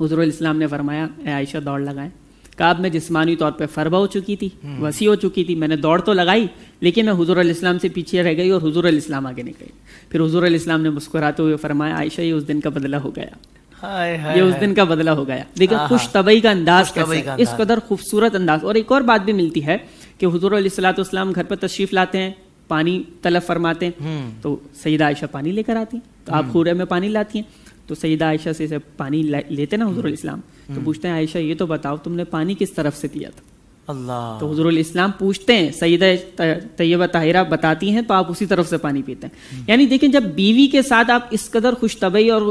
हजूर इस्लाम ने फरमाया आयशा दौड़ लगाएं काब में जिसमानी तौर पे फरबा हो चुकी थी हम्म। वसी हो चुकी थी मैंने दौड़ तो लगाई लेकिन मैं हजूर इस्लाम से पीछे रह गई और हजूर इस्लाम आगे निकले फिर हजूर इस्लाम ने मुस्कुराते हुए फरमाया आयशा ये उस दिन का बदला हो गया ये उस दिन का बदला हो गया देखो खुश तबई का अंदाज इस कदर खूबसूरत अंदाज और एक और बात भी मिलती है कि हजूर इस्लाम घर पर तशरीफ लाते हैं पानी तलब फरमाते हैं हम्म। तो सईदा आयशा पानी लेकर आती हैं तो आप हम्म। खूरे में पानी लाती हैं तो सईदा आयशा से पानी लेते ना हजूर इस्लाम तो पूछते हैं आयशा ये तो बताओ तुमने पानी किस तरफ से दिया था अल्लाह तो हजरुल इस्लाम पूछते हैं सईद तैयबा ताहिरा बताती हैं तो आप उसी तरफ से पानी पीते हैं यानी देखें जब बीवी के साथ आप इस कदर खुश और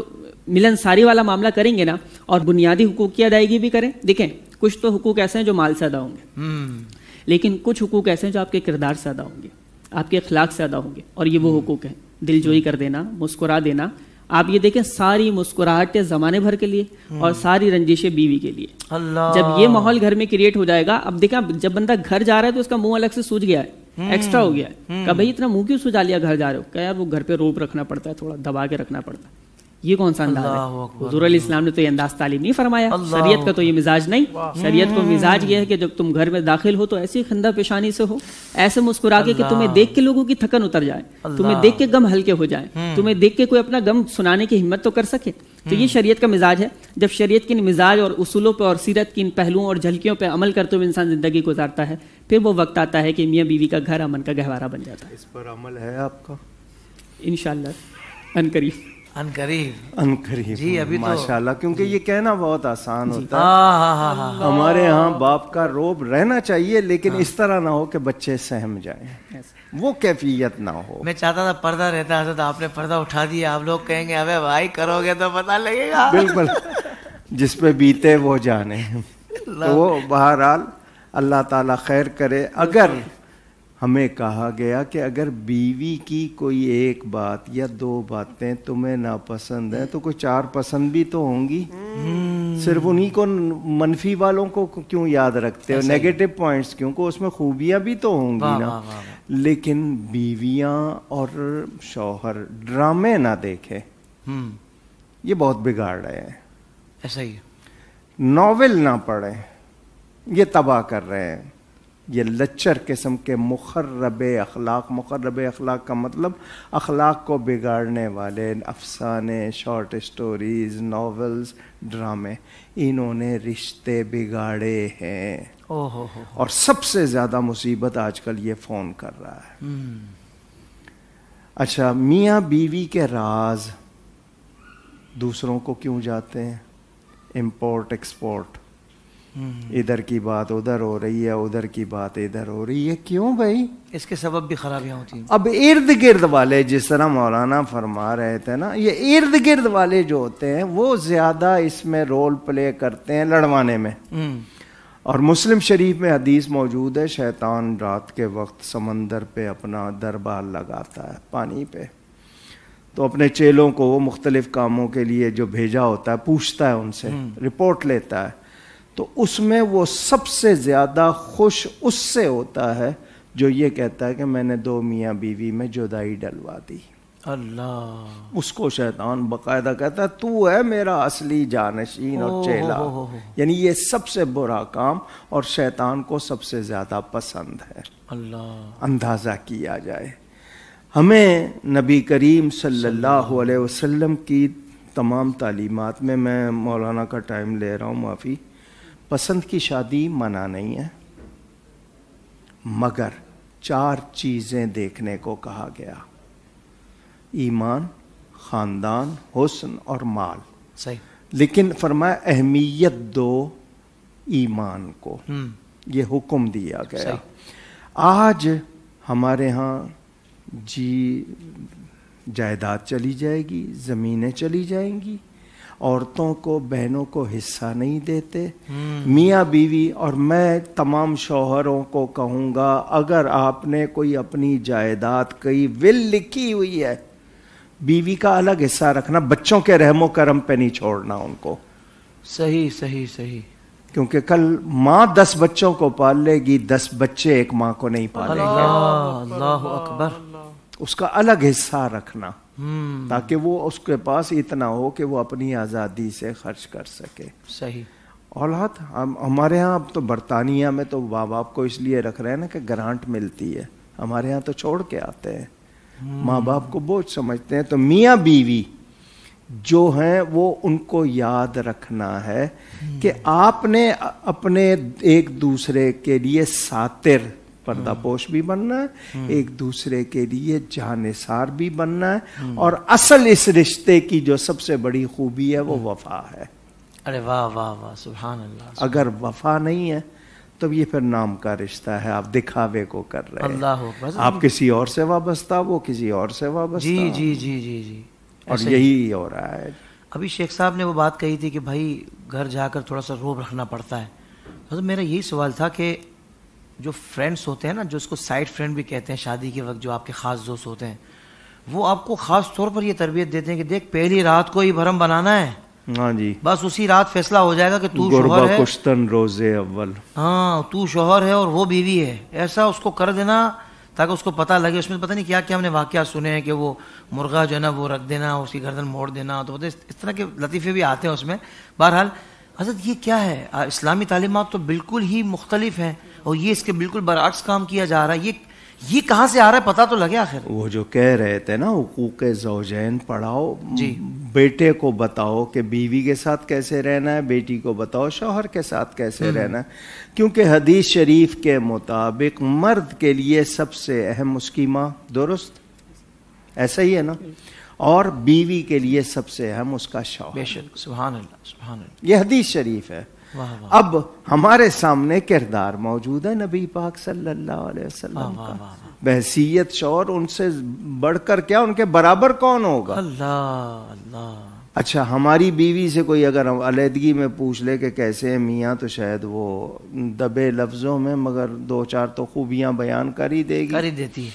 मिलनसारी वाला मामला करेंगे ना और बुनियादी हकूक की अदायगी भी करें देखें कुछ तो हकूक ऐसे हैं जो माल से अदा होंगे हम्म। लेकिन कुछ हकूक ऐसे हैं जो आपके किरदार से अदा होंगे आपके अखलाक से अदा होंगे और ये वो हकूक हम्म। हैं दिलजोई कर देना मुस्कुरा देना आप ये देखें सारी मुस्कुराहटें जमाने भर के लिए हम्म। और सारी रंजिशें बीवी के लिए अल्लाह जब ये माहौल घर में क्रिएट हो जाएगा अब देखें जब बंदा घर जा रहा है तो उसका मुंह अलग से सूझ गया है एक्स्ट्रा हम्म। हो गया है हम्म। कभी इतना मुंह क्यों सुझा लिया घर जा रहे हो क्या यार वो घर पे रोप रखना पड़ता है थोड़ा दबा के रखना पड़ता है ये कौन सा अंदाज है हजूर इस्लाम ने तो ये अंदाज तालीम नहीं फरमाया शरीयत का तो ये मिजाज नहीं शरीयत को हम्म। मिजाज ये है कि जब तुम घर में दाखिल हो तो ऐसी खंदा पेशानी से हो ऐसे मुस्कुरा के कि तुम्हें देख के लोगों की थकन उतर जाए तुम्हें देख के गम हल्के हो जाए हम्म। तुम्हें देख के कोई अपना गम सुनाने की हिम्मत तो कर सके तो ये हम्म। शरीयत का मिजाज है जब शरीयत के इन मिजाज और उसूलों पर और सीरत की इन पहलुओं और झलकियों पर अमल करते हुए इंसान ज़िंदगी गुजारता है फिर वो वक्त आता है कि मियाँ बीवी का घर अमन का गहवारा बन जाता है इस पर अमल है आपका इन अन अनकरीब जी अभी तो- माशाल्लाह क्योंकि ये कहना बहुत आसान होता है हाँ, हाँ, हाँ, हमारे यहाँ बाप का रोब रहना चाहिए लेकिन इस तरह ना हो कि बच्चे सहम जाए वो कैफियत ना हो मैं चाहता था पर्दा रहता था आपने पर्दा उठा दिया आप लोग कहेंगे अबे भाई करोगे तो पता लगेगा बिल्कुल जिसपे बीते वो जाने (laughs) तो वो बहरहाल अल्लाह ताला खैर करे अगर हमें कहा गया कि अगर बीवी की कोई एक बात या दो बातें तुम्हें नापसंद हैं तो कोई चार पसंद भी तो होंगी हम्म। सिर्फ उन्हीं को मनफी वालों को क्यों याद रखते हो नेगेटिव पॉइंट्स क्यों को उसमें खूबियां भी तो होंगी ना लेकिन बीवियां और शौहर ड्रामे ना देखे हम्म। ये बहुत बिगाड़ रहे हैं ऐसा ही नॉवेल ना पढ़े ये तबाह कर रहे हैं ये लच्चर किस्म के मुखरब अखलाक मुखरब अखलाक का मतलब अखलाक को बिगाड़ने वाले अफसाने शॉर्ट स्टोरीज़ नावल्स ड्रामे इन्होंने रिश्ते बिगाड़े हैं और सबसे ज़्यादा मुसीबत आजकल ये फ़ोन कर रहा है हम्म। अच्छा मियाँ बीवी के राज दूसरों को क्यों जाते हैं इम्पोर्ट एक्सपोर्ट इधर की बात उधर हो रही है उधर की बात इधर हो रही है क्यों भाई इसके सबब भी खराबियां होती हैं अब इर्द गिर्द वाले जिस तरह मौलाना फरमा रहे थे ना ये इर्द गिर्द वाले जो होते हैं वो ज्यादा इसमें रोल प्ले करते हैं लड़वाने में हम्म। और मुस्लिम शरीफ में हदीस मौजूद है शैतान रात के वक्त समंदर पे अपना दरबार लगाता है पानी पे तो अपने चेलों को वो मुख्तलिफ कामों के लिए जो भेजा होता है पूछता है उनसे रिपोर्ट हम्म। लेता है तो उसमें वो सबसे ज़्यादा खुश उससे होता है जो ये कहता है कि मैंने दो मियाँ बीवी में जुदाई डलवा दी अल्लाह उसको शैतान बकायदा कहता है तू है मेरा असली जानशीन और चेला यानी ये सबसे बुरा काम और शैतान को सबसे ज़्यादा पसंद है अल्लाह अंदाज़ा किया जाए हमें नबी करीम सल्लल्लाहु अलैहि वसल्लम की तमाम तालीमात में मैं मौलाना का टाइम ले रहा हूँ माफ़ी पसंद की शादी मना नहीं है मगर चार चीज़ें देखने को कहा गया ईमान ख़ानदान हुसन और माल सही लेकिन फरमाया अहमियत दो ईमान को हम्म। ये हुक्म दिया गया आज हमारे यहाँ जी जायदाद चली जाएगी ज़मीनें चली जाएंगी औरतों को बहनों को हिस्सा नहीं देते हम्म। मियाँ बीवी और मैं तमाम शोहरों को कहूँगा अगर आपने कोई अपनी जायदाद कई विल लिखी हुई है बीवी का अलग हिस्सा रखना बच्चों के रहमो करम पे नहीं छोड़ना उनको सही सही सही क्योंकि कल माँ दस बच्चों को पाल लेगी दस बच्चे एक माँ को नहीं पालेंगे अकबर उसका अलग हिस्सा रखना हम्म। ताकि वो उसके पास इतना हो कि वो अपनी आज़ादी से खर्च कर सके सही औलाद हम हमारे यहाँ अब तो बरतानिया में तो माँ बाप को इसलिए रख रहे हैं ना कि ग्रांट मिलती है हमारे यहाँ तो छोड़ के आते हैं हम्म। माँ बाप को बोझ समझते हैं तो मियाँ बीवी जो हैं वो उनको याद रखना है हम्म। कि आपने अपने एक दूसरे के लिए सातिर पर्दापोश भी बनना है हम्म। एक दूसरे के लिए जहानिसार भी बनना है हम्म। और असल इस रिश्ते की जो सबसे बड़ी खूबी है वो हम्म। वफा है अरे वाह वाह वाह सुबहान अल्लाह अगर वफा नहीं है तो ये फिर नाम का रिश्ता है आप दिखावे को कर रहे हैं आप किसी और से वाबस्ता वो किसी और से वाबस्ता जी जी जी जी जी और यही हो रहा है अभी शेख साहब ने वो बात कही थी कि भाई घर जाकर थोड़ा सा रोब रखना पड़ता है तो मेरा यही सवाल था कि जो फ्रेंड्स होते हैं ना जो इसको साइड फ्रेंड भी कहते हैं शादी के वक्त जो आपके ख़ास दोस्त होते हैं वो आपको ख़ास तौर पर ये तरबियत देते हैं कि देख पहली रात को ही भरम बनाना है हाँ जी बस उसी रात फैसला हो जाएगा कि तू शोहर है कुश्तन रोजे अव्वल हाँ तू शोहर है और वो बीवी है ऐसा उसको कर देना ताकि उसको पता लगे उसमें पता नहीं क्या क्या हमने वाक़ सुने हैं कि वो मुर्गा जो है ना वो रख देना उसकी गर्दन मोड़ देना तो पता इस तरह के लतीफ़े भी आते हैं उसमें बहरहाल हजरत ये क्या है इस्लामी तालीमत तो बिल्कुल ही मुख्तलिफ हैं और ये इसके बिल्कुल बराक्स काम किया जा रहा है ये ये कहाँ से आ रहा है पता तो लगे आखिर वो जो कह रहे थे ना हकूक जोजैन पढ़ाओ जी बेटे को बताओ कि बीवी के साथ कैसे रहना है बेटी को बताओ शोहर के साथ कैसे हम्म। रहना है क्योंकि हदीस शरीफ के मुताबिक मर्द के लिए सबसे अहम उसकी माँ दुरुस्त ऐसा ही है ना और बीवी के लिए सबसे अहम उसका शौहर सुबह सुबह ये हदीस शरीफ है अब हमारे सामने किरदार मौजूद है नबी पाक सल्लल्लाहु अलैहि वसल्लम का बहसीत शोर उनसे बढ़कर क्या उनके बराबर कौन होगा अल्लाह अल्लाह अच्छा हमारी बीवी से कोई अगर अलीदगी में पूछ ले कि कैसे है मियाँ तो शायद वो दबे लफ्जों में मगर दो चार तो खूबियाँ बयान कर ही देगी कर ही देती है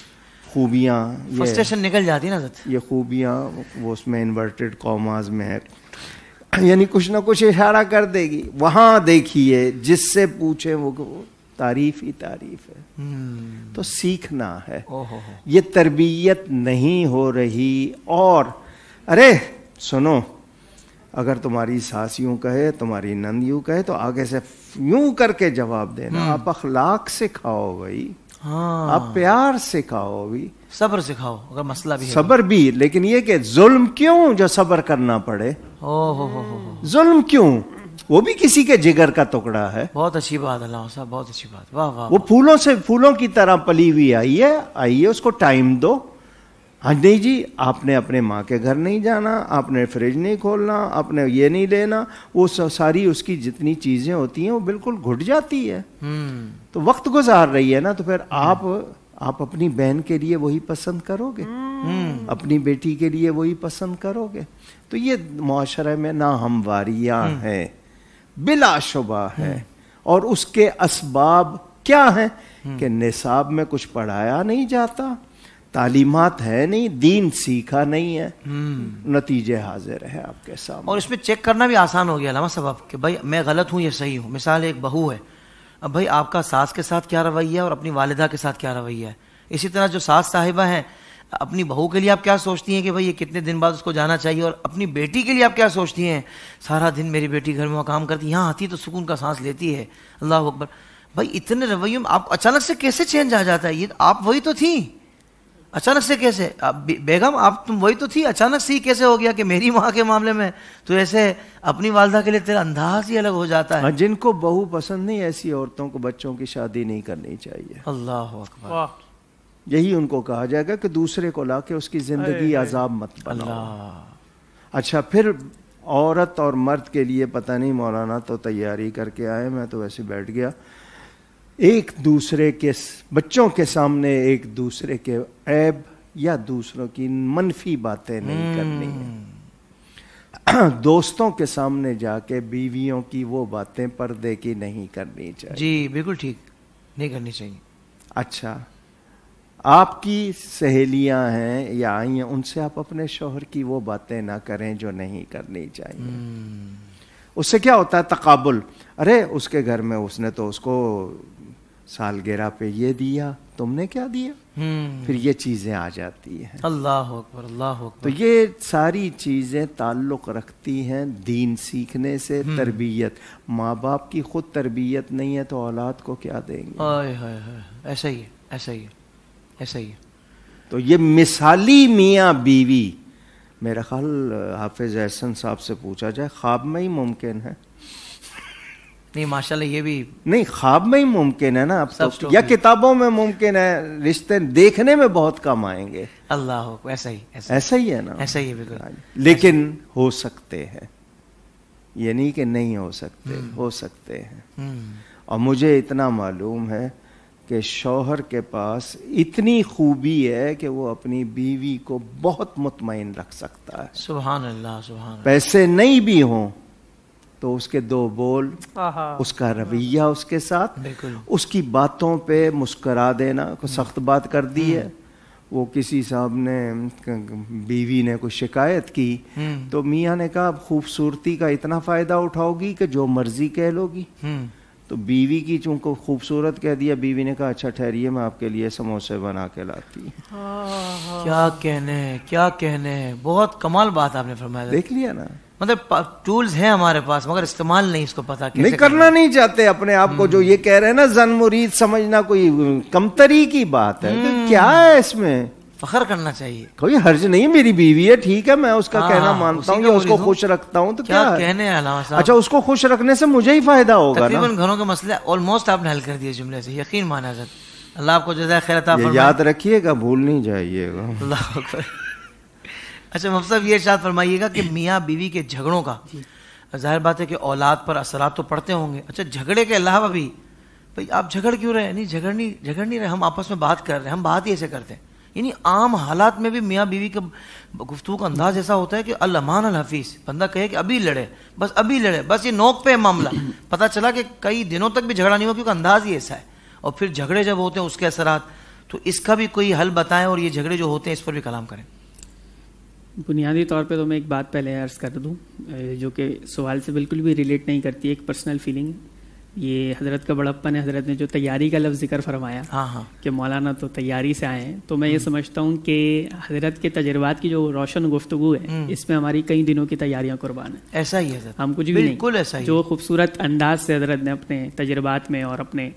खूबियाँ फ्रस्ट्रेशन निकल जाती है ना ये खूबियाँ वो उसमें इन्वर्टेड कॉमाज में है (coughs) यानी कुछ ना कुछ इशारा कर देगी वहां देखिए जिससे पूछे वो तारीफ ही तारीफ है हम्म। तो सीखना है ये तरबियत नहीं हो रही और अरे सुनो अगर तुम्हारी सास यूं कहे तुम्हारी नंद यूं कहे तो आगे से यूं करके जवाब देना हम्म। आप अखलाक सिखाओ भाई हाँ। आप प्यार सिखाओ अभी सबर सिखाओ अगर मसला भी सबर भी लेकिन ये कि जुल्म क्यों जो सबर करना पड़े ओ हो हो हो जुल्म क्यों वो भी किसी के जिगर का टुकड़ा है बहुत अच्छी बात अल्लाह साहब बहुत अच्छी बात वाह वाह वो फूलों से फूलों की तरह पली हुई आई है आइए उसको टाइम दो हाँ नहीं जी आपने अपने माँ के घर नहीं जाना आपने फ्रिज नहीं खोलना आपने ये नहीं लेना वो सारी उसकी जितनी चीज़ें होती हैं वो बिल्कुल घुट जाती है हम्म। तो वक्त गुजार रही है ना तो फिर आप आप अपनी बहन के लिए वही पसंद करोगे हम्म। अपनी बेटी के लिए वही पसंद करोगे तो ये माशरे में ना हमवारियाँ हम्म। हैं बिलाशुबा है और उसके इसबाब क्या हैं कि निसाब में कुछ पढ़ाया नहीं जाता तालीमत है नहीं दीन सीखा नहीं है हम्म। नतीजे हाजिर हैं आपके सामने और इसमें चेक करना भी आसान हो गया लामा साहब कि भाई मैं गलत हूँ या सही हूँ मिसाल एक बहू है अब भाई आपका सास के साथ क्या रवैया है और अपनी वालदा के साथ क्या रवैया है इसी तरह जो सास साहिबा हैं अपनी बहू के लिए आप क्या सोचती हैं कि भाई ये कितने दिन बाद उसको जाना चाहिए और अपनी बेटी के लिए आप क्या सोचती हैं सारा दिन मेरी बेटी घर में काम करती है यहाँ आती तो सुकून का सांस लेती है अल्लाह अकबर भाई इतने रवैयों में आप अचानक से कैसे चेंज आ जाता है ये आप वही तो थी अचानक से कैसे आप बेगम आप तुम वही तो थी अचानक से ही कैसे हो गया कि मेरी माँ के मामले में तो ऐसे अपनी वालदा के लिए तेरा अंदाज ही अलग हो जाता है हाँ, जिनको बहू पसंद नहीं ऐसी औरतों को बच्चों की शादी नहीं करनी चाहिए अल्लाह यही उनको कहा जाएगा कि दूसरे को ला के उसकी जिंदगी आजाब मत अल्लाह अच्छा फिर औरत और मर्द के लिए पता नहीं मौलाना तो तैयारी करके आए मैं तो वैसे बैठ गया एक दूसरे के बच्चों के सामने एक दूसरे के ऐब या दूसरों की मनफी बातें नहीं hmm. करनी है (clears throat) दोस्तों के सामने जाके बीवियों की वो बातें पर्दे की नहीं करनी चाहिए जी बिल्कुल ठीक नहीं करनी चाहिए अच्छा आपकी सहेलियां हैं या आई हैं उनसे आप अपने शोहर की वो बातें ना करें जो नहीं करनी चाहिए hmm. उससे क्या होता है तकबुल अरे उसके घर में उसने तो उसको सालगिरह पे ये दिया तुमने क्या दिया हम्म। फिर ये चीजें आ जाती हैं अल्लाह अकबर अल्लाह तो अकबर तो ये सारी चीजें ताल्लुक रखती हैं दीन सीखने से हम्म। तरबियत माँ बाप की खुद तरबियत नहीं है तो औलाद को क्या देंगे ऐसा ही है ऐसा ही है ऐसा ही है तो ये मिसाली मियाँ बीवी मेरा ख्याल हाफिज एहसन साहब से पूछा जाए ख्वाब में ही मुमकिन है नहीं माशाल्लाह ये भी नहीं ख्वाब में ही मुमकिन है ना अब तो या किताबों में मुमकिन है रिश्ते देखने में बहुत कम आएंगे अल्लाह ऐसा ही ऐसा, ऐसा ही है ना ऐसा ही है बिल्कुल हाँ लेकिन हो सकते हैं ये नहीं कि नहीं हो सकते हम्म। हो सकते हैं हम्म। और मुझे इतना मालूम है कि शौहर के पास इतनी खूबी है कि वो अपनी बीवी को बहुत मुतमिन रख सकता है सुबह अल्लाह सुबह पैसे नहीं भी हों तो उसके दो बोल उसका रवैया उसके साथ उसकी बातों पे मुस्करा देना को सख्त बात कर दी है हम्म। वो किसी साहब ने बीवी ने कुछ शिकायत की हम्म। तो मियाँ ने कहा अब खूबसूरती का इतना फ़ायदा उठाओगी कि जो मर्जी कह लोगी हम्म। तो बीवी की चूंकि खूबसूरत कह दिया बीवी ने कहा अच्छा ठहरिए मैं आपके लिए समोसे बना के लाती क्या कहने क्या कहने बहुत कमाल बात आपने फरमाया देख लिया ना मतलब टूल्स है हमारे पास मगर इस्तेमाल नहीं इसको पता कैसे नहीं करना, करना नहीं चाहते अपने आप को जो ये कह रहे हैं ना जन मुरीद समझना कोई कमतरी की बात है हम्म। क्या है इसमें फखर करना चाहिए कोई हर्ज नहीं मेरी बीवी है ठीक है मैं उसका आ, हाँ, कहना हाँ, मानता हूँ उसको खुश रखता हूँ तो क्या, क्या कहने अच्छा उसको खुश रखने से मुझे ही फायदा होगा तकरीबन घरों के मसले ऑलमोस्ट आपने हल कर दिए जुमले से यकीन माना सर अल्लाह आपको जजाय खैर याद रखिएगा भूल नहीं जाइएगा अच्छा मफ साहब ये शायद फरमाइएगा कि (clears throat) मियाँ बीवी के झगड़ों का जाहिर बात है कि औलाद पर असरात तो पड़ते होंगे अच्छा झगड़े के अलावा भी भाई आप झगड़ क्यों रहे नहीं झगड़ नहीं झगड़ नहीं रहे हम आपस में बात कर रहे हैं हम बात ही ऐसे करते हैं यानी आम हालात में भी मियाँ बीवी का गुफ्तु का अंदाज ऐसा होता है कि अल्लामान हफीज़ बंदा कहे कि अभी लड़े बस अभी लड़े बस ये नोक पे मामला (clears throat) पता चला कि कई दिनों तक भी झगड़ा नहीं हुआ क्योंकि अंदाज ही ऐसा है और फिर झगड़े जब होते हैं उसके असरात तो इसका भी कोई हल बताएं और ये झगड़े जो होते हैं इस पर भी कलाम करें बुनियादी तौर पे तो मैं एक बात पहले अर्ज कर दूं जो कि सवाल से बिल्कुल भी रिलेट नहीं करती एक पर्सनल फीलिंग ये हज़रत का बड़प्पन है हज़रत ने जो तैयारी का लफ्ज़ जिक्र फरमाया हाँ हाँ कि मौलाना तो तैयारी से आए हैं तो मैं ये हम्म। समझता हूँ कि हज़रत के तजर्बात की जो रोशन गुफ्तु है हम्म। इसमें हमारी कई दिनों की तैयारियाँ कुर्बान है ऐसा ही है हम कुछ भी बिल्कुल ऐसा ही जो खूबसूरत अंदाज से हज़रत ने अपने तजर्बात में और अपने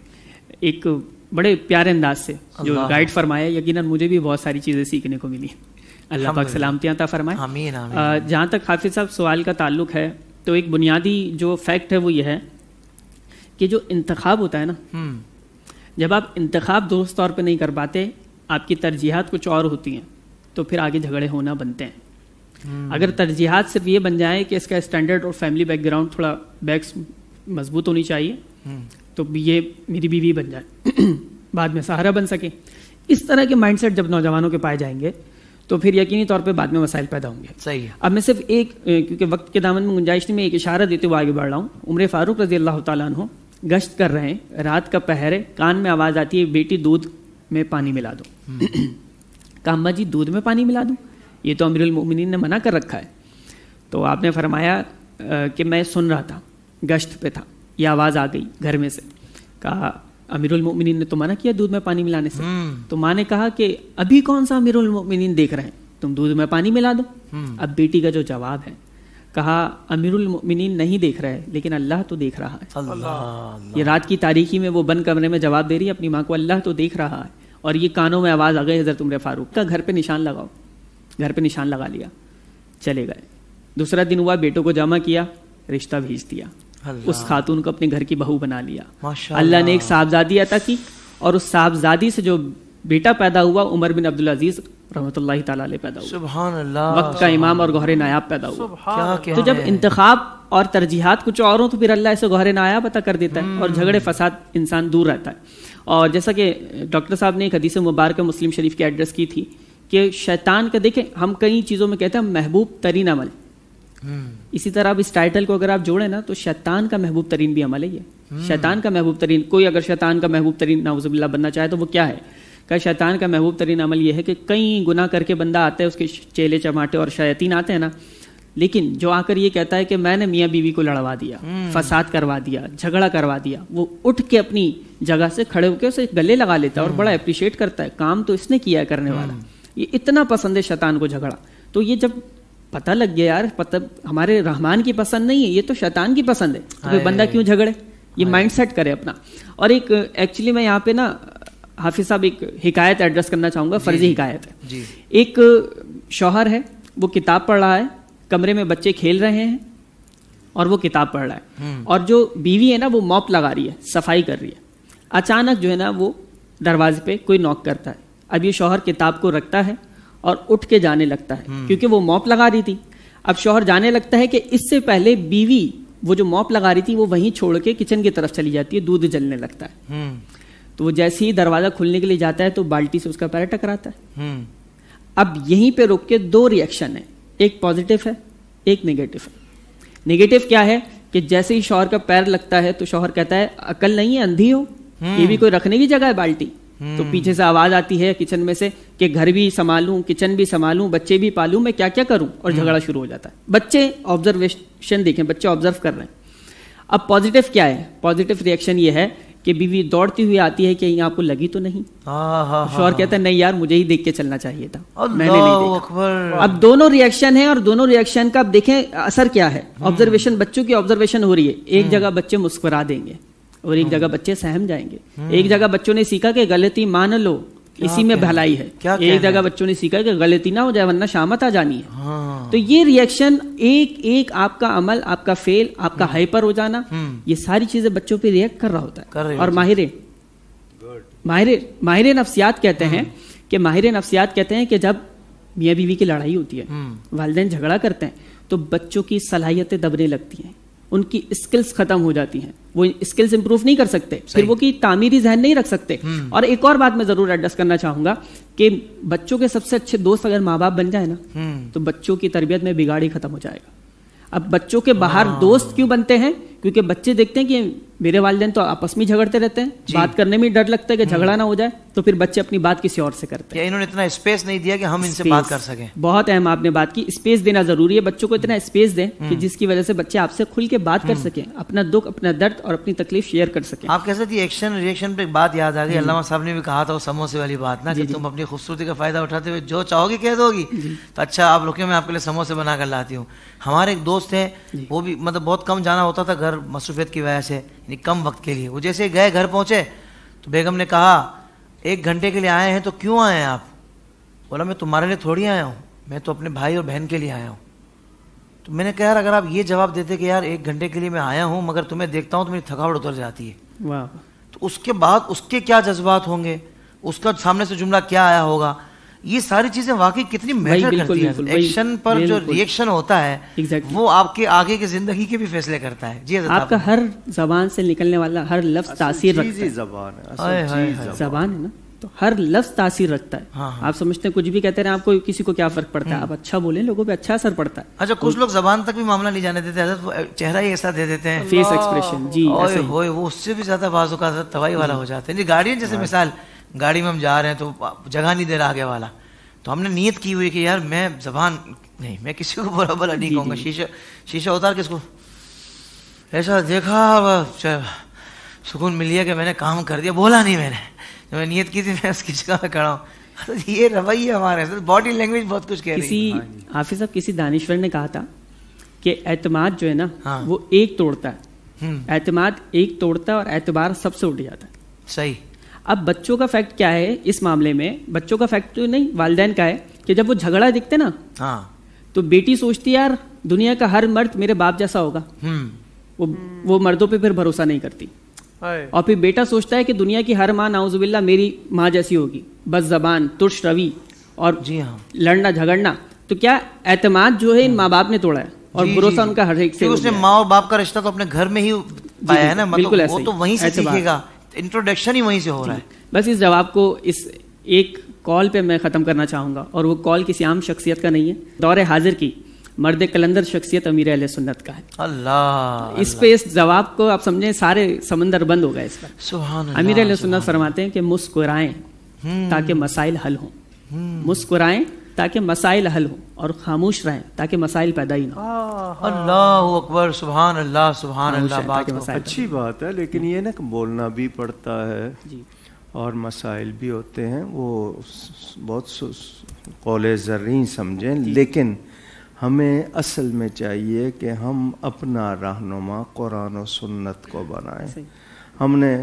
एक बड़े प्यारे अंदाज से जो गाइड फरमाया यकीनन मुझे भी बहुत सारी चीज़ें सीखने को मिली अल्लाह पाक सलामती अता फरमाए आमीन आमीन जहाँ तक हाफिज साहब सवाल का ताल्लुक है तो एक बुनियादी जो फैक्ट है वो ये है कि जो इंतखब होता है ना हम्म। जब आप इंतखब दुरुस्त तौर पर नहीं कर पाते आपकी तरजीहत कुछ और होती हैं तो फिर आगे झगड़े होना बनते हैं हम्म। अगर तरजीहत सिर्फ ये बन जाए कि इसका स्टैंडर्ड और फैमिली बैकग्राउंड थोड़ा बैक्स मजबूत होनी चाहिए हम्म। तो ये मेरी बीवी बन जाए (clears throat) बाद में सहारा बन सके इस तरह के माइंडसेट जब नौजवानों के पाए जाएंगे तो फिर यकीनी तौर पे बाद में मसाइल पैदा होंगे सही है अब मैं सिर्फ एक क्योंकि वक्त के दामन में गुंजाइश नहीं मैं एक इशारा देते हुए आगे बढ़ रहा हूँ उम्र फारूक रजी अल्लाह तु गश्त कर रहे हैं रात का पहरे कान में आवाज़ आती है बेटी दूध में पानी मिला दो कहा अम्मा जी दूध में पानी मिला दूँ ये तो अमीरुल मोमिनीन ने मना कर रखा है तो आपने फरमाया कि मैं सुन रहा था गश्त पे था यह आवाज़ आ गई घर में से कहा अमीरुल मोमिनीन ने तो मना किया दूध में पानी मिलाने से हम्म। तो माँ ने कहा कि अभी कौन सा अमीरुल मोमिनीन देख रहे हैं तुम दूध में पानी मिला दो हम्म। अब बेटी का जो जवाब है कहा अमीरुल मोमिनीन नहीं देख रहा है लेकिन अल्लाह तो देख रहा है ये रात की तारीखी में वो बंद कमरे में जवाब दे रही है अपनी माँ को अल्लाह तो देख रहा है और ये कानों में आवाज़ आ गई हज़रत उम्र फारूक का घर पे निशान लगाओ घर पे निशान लगा लिया चले गए दूसरा दिन हुआ बेटों को जमा किया रिश्ता भेज दिया उस खातून को अपने घर की बहू बना लिया अल्लाह ने एक साहबजादी अता की और उस साहबजादी से जो बेटा पैदा हुआ उमर बिन अब्दुल अजीज रहमतुल्लाह ताला पैदा हुआ वक्त का इमाम और गहरे नायाब पैदा हुआ तो जब इंतखाब और तरजीहत कुछ और हो तो फिर अल्लाह इसे गौहर नायाब अता कर देता है और हम्म। झगड़े फसाद इंसान दूर रहता है और जैसा कि डॉक्टर साहब ने एक हदीस मुबारक मुस्लिम शरीफ की एड्रेस की थी कि शैतान का देखें हम कई चीज़ों में कहते हैं महबूब तरीन अमल Hmm. इसी तरह आप इस टाइटल को अगर आप जोड़े ना तो शैतान का महबूब तरीन भी अमल है hmm. शैतान का महबूब तरीन कोई अगर शैतान का महबूब तरीन नाउजबिल्ला बनना चाहे तो वो क्या है क्या शैतान का महबूब तरीन अमल यह है कि कई गुना करके बंदा आता है उसके चेले चमाटे और शैतीन आते हैं ना लेकिन जो आकर ये कहता है कि मैंने मियाँ बीवी को लड़वा दिया hmm. फसाद करवा दिया झगड़ा करवा दिया वो उठ के अपनी जगह से खड़े होकर उसे गले लगा लेता है और बड़ा अप्रिशिएट करता है काम तो इसने किया है करने वाला ये इतना पसंद है शैतान को झगड़ा तो ये जब पता लग गया यार पता हमारे रहमान की पसंद नहीं है ये तो शैतान की पसंद है तो फिर बंदा क्यों झगड़े ये माइंड सेट करे अपना और एक एक्चुअली मैं यहाँ पे ना हाफिज साहब एक हिकायत एड्रेस करना चाहूँगा फर्जी हिकायत है एक शौहर है वो किताब पढ़ रहा है कमरे में बच्चे खेल रहे हैं और वो किताब पढ़ रहा है हम्म। और जो बीवी है ना वो मॉप लगा रही है सफाई कर रही है अचानक जो है ना वो दरवाजे पे कोई नॉक करता है अब ये शौहर किताब को रखता है और उठ के जाने लगता है हम्म। क्योंकि वो मॉप लगा रही थी अब शोहर जाने लगता है कि इससे पहले बीवी वो जो मॉप लगा रही थी वो वहीं छोड़ के किचन की तरफ चली जाती है दूध जलने लगता है हम्म। तो वो जैसे ही दरवाजा खुलने के लिए जाता है तो बाल्टी से उसका पैर टकराता है हम्म। अब यहीं पे रुक के दो रिएक्शन है एक पॉजिटिव है एक नेगेटिव है नेगेटिव क्या है कि जैसे ही शोहर का पैर लगता है तो शोहर कहता है अकल नहीं है अंधी हो ये भी कोई रखने की जगह है बाल्टी तो पीछे से आवाज आती है किचन में से कि घर भी संभालू किचन भी संभालू बच्चे भी पालू मैं क्या क्या करूं और हम्म। झगड़ा शुरू हो जाता है बच्चे ऑब्जर्वेशन देखें बच्चे ऑब्जर्व कर रहे हैं अब पॉजिटिव क्या है पॉजिटिव रिएक्शन ये है कि बीवी दौड़ती हुई आती है कि यहाँ आपको लगी तो नहीं हाँ, हाँ, हाँ, तो शोर कहता है नहीं यार मुझे ही देख के चलना चाहिए था मैंने नहीं देखा अब दोनों रिएक्शन है और दोनों रिएक्शन का अब देखें असर क्या है ऑब्जर्वेशन हम्म। बच्चों की ऑब्जर्वेशन हो रही है एक हम्म। जगह बच्चे मुस्कुरा देंगे और एक हाँ। जगह बच्चे सहम जाएंगे हाँ। एक जगह बच्चों ने सीखा कि गलती मान लो इसी में भलाई है क्या एक जगह बच्चों ने सीखा कि गलती ना हो जाए वरना शामत आ जानी है हाँ। तो ये रिएक्शन एक एक आपका अमल आपका फेल आपका हाइपर हम्म। हो जाना हम्म। ये सारी चीजें बच्चों पे रिएक्ट कर रहा होता है और माहिरे माहिरे माहिरे नफ्सियात कहते हैं हम्म। कि माहिरे नफ्सियात कहते हैं कि जब मियाँ बीवी की लड़ाई होती है वालदेन झगड़ा करते हैं तो बच्चों की सलाहियतें दबने लगती हैं उनकी स्किल्स खत्म हो जाती हैं वो स्किल्स इंप्रूव नहीं कर सकते फिर वो की तामीरी जहन नहीं रख सकते हम्म। और एक और बात मैं जरूर एड्रेस करना चाहूंगा कि बच्चों के सबसे अच्छे दोस्त अगर माँ बाप बन जाए ना हम्म। तो बच्चों की तरबियत में बिगाड़ ही खत्म हो जाएगा अब बच्चों के बाहर हाँ। दोस्त क्यों बनते हैं क्योंकि बच्चे देखते हैं कि मेरे वालदेन तो आपस में झगड़ते रहते हैं बात करने में डर लगता है कि हम्म। झगड़ा ना हो जाए तो फिर बच्चे अपनी बात किसी और से करते हैं इन्होंने इतना स्पेस नहीं दिया कि हम इनसे बात कर सकें बहुत अहम आपने बात की स्पेस देना जरूरी है बच्चों को इतना स्पेस दें कि हम्म। जिसकी वजह से बच्चे आपसे खुल के बात कर हम्म। सके अपना दुख अपना दर्द और अपनी तकलीफ शेयर कर सके आप कैसे थी एक्शन रिएक्शन पे बात याद आ गई अल्लाह साहब ने भी कहा था समोसे वाली बात ना कि तुम अपनी खूबसूरती का फायदा उठाते हुए जो चाहोगे कह दोगी तो अच्छा आप रुके मैं आपके लिए समोसे बनाकर लाती हूँ हमारे एक दोस्त हैं वो भी मतलब बहुत कम जाना होता था घर मसरूफियत की वजह से यानी कम वक्त के लिए वो जैसे गए घर पहुँचे तो बेगम ने कहा एक घंटे के लिए आए हैं तो क्यों आए हैं आप बोला मैं तुम्हारे लिए थोड़ी आया हूँ मैं तो अपने भाई और बहन के लिए आया हूँ तो मैंने कहा यार अगर आप ये जवाब देते कि यार एक घंटे के लिए मैं आया हूँ मगर तुम्हें देखता हूँ तो मेरी थकावट उतर जाती है तो उसके बाद उसके क्या जज्बात होंगे उसका सामने से जुमला क्या आया होगा ये सारी चीजें वाकई कितनी मैटर करती है एक्शन पर जो रिएक्शन होता है exactly. वो आपके आगे की जिंदगी के भी फैसले करता है जी आपका हर जबान से निकलने वाला हर लफ्ज तासीर रखता है जबान जबान है ना तो हर लफ्ज तासीर रखता है हाँ, हाँ। आप समझते हैं कुछ भी कहते रहे आपको किसी को क्या फर्क पड़ता है हम्म। आप अच्छा बोले लोगों पे अच्छा असर पड़ता है अच्छा कुछ तो लोग जबान तक भी मामला नहीं जाने देते चेहरा ही ऐसा दे देते हैं फेस एक्सप्रेशन जी वो उससे भी ज्यादा बाजू का तबाही वाला हो जाते हैं जी गार्डियन जैसे मिसाल गाड़ी में हम जा रहे हैं तो जगह नहीं दे रहा आगे वाला तो हमने नीयत की हुई कि यार मैं जबान नहीं मैं किसी को बुरा भला नहीं (laughs) कहूँगा शीशा शीशा उतार किसको ऐसा देखा सुकून मिल गया कि मैंने काम कर दिया बोला नहीं मैंने जब मैं नीयत की थी मैं उसकी जगह में खड़ा हूँ तो ये रवैया हमारे बॉडी लैंग्वेज बहुत कुछ कह किसी हाफिज साहब किसी दानिश्वर ने कहा था कि एतमाद जो है ना हाँ। वो एक तोड़ता है हम्म। एतमाद एक तोड़ता है और एतबार सबसे उठ जाता है सही अब बच्चों का फैक्ट क्या है इस मामले में बच्चों का फैक्ट तो नहीं वालदेन का है कि जब वो झगड़ा दिखते ना हाँ तो बेटी सोचती यार दुनिया का हर मर्द मेरे बाप जैसा होगा हम्म। वो वो मर्दों पे फिर भरोसा नहीं करती और फिर बेटा सोचता है कि दुनिया की हर माँ नाउजुबिल्ला मेरी माँ जैसी होगी बस जबान तुर्श रवि और जी हाँ लड़ना झगड़ना तो क्या एतमाद जो है इन हाँ। माँ बाप ने तोड़ा है और भरोसा उनका हर एक से उसने माँ और बाप का रिश्ता तो अपने घर में ही पाया है ना बिल्कुल मतलब वो तो वहीं से सीखेगा इंट्रोडक्शन ही वहीं से हो रहा है बस इस जवाब को इस एक कॉल पे मैं ख़त्म करना चाहूंगा और वो कॉल किसी आम शख्सियत का नहीं है दौरे हाजिर की मर्द कलंदर शख्सियत अमीर अल सुन्नत का है अल्लाह इस पे इस जवाब को आप समझे सारे समंदर बंद हो गए इस पर अमीर अल सुन्नत फरमाते हैं कि मुस्कुराएं हम्म। ताकि मसाइल हल हों हम्म। मुस्कुराएं ताकि मसाइल हल हों और खामोश रहें ताकि मसाइल पैदा ही ना हो अल्लाह अकबर सुबह अल्लाह सुबह अच्छी बात है लेकिन ये ना बोलना भी पड़ता है और मसाइल भी होते हैं वो बहुत कौले ज़र्री समझें लेकिन हमें असल में चाहिए कि हम अपना रहनुमा कुरान और सुन्नत को बनाएं हमने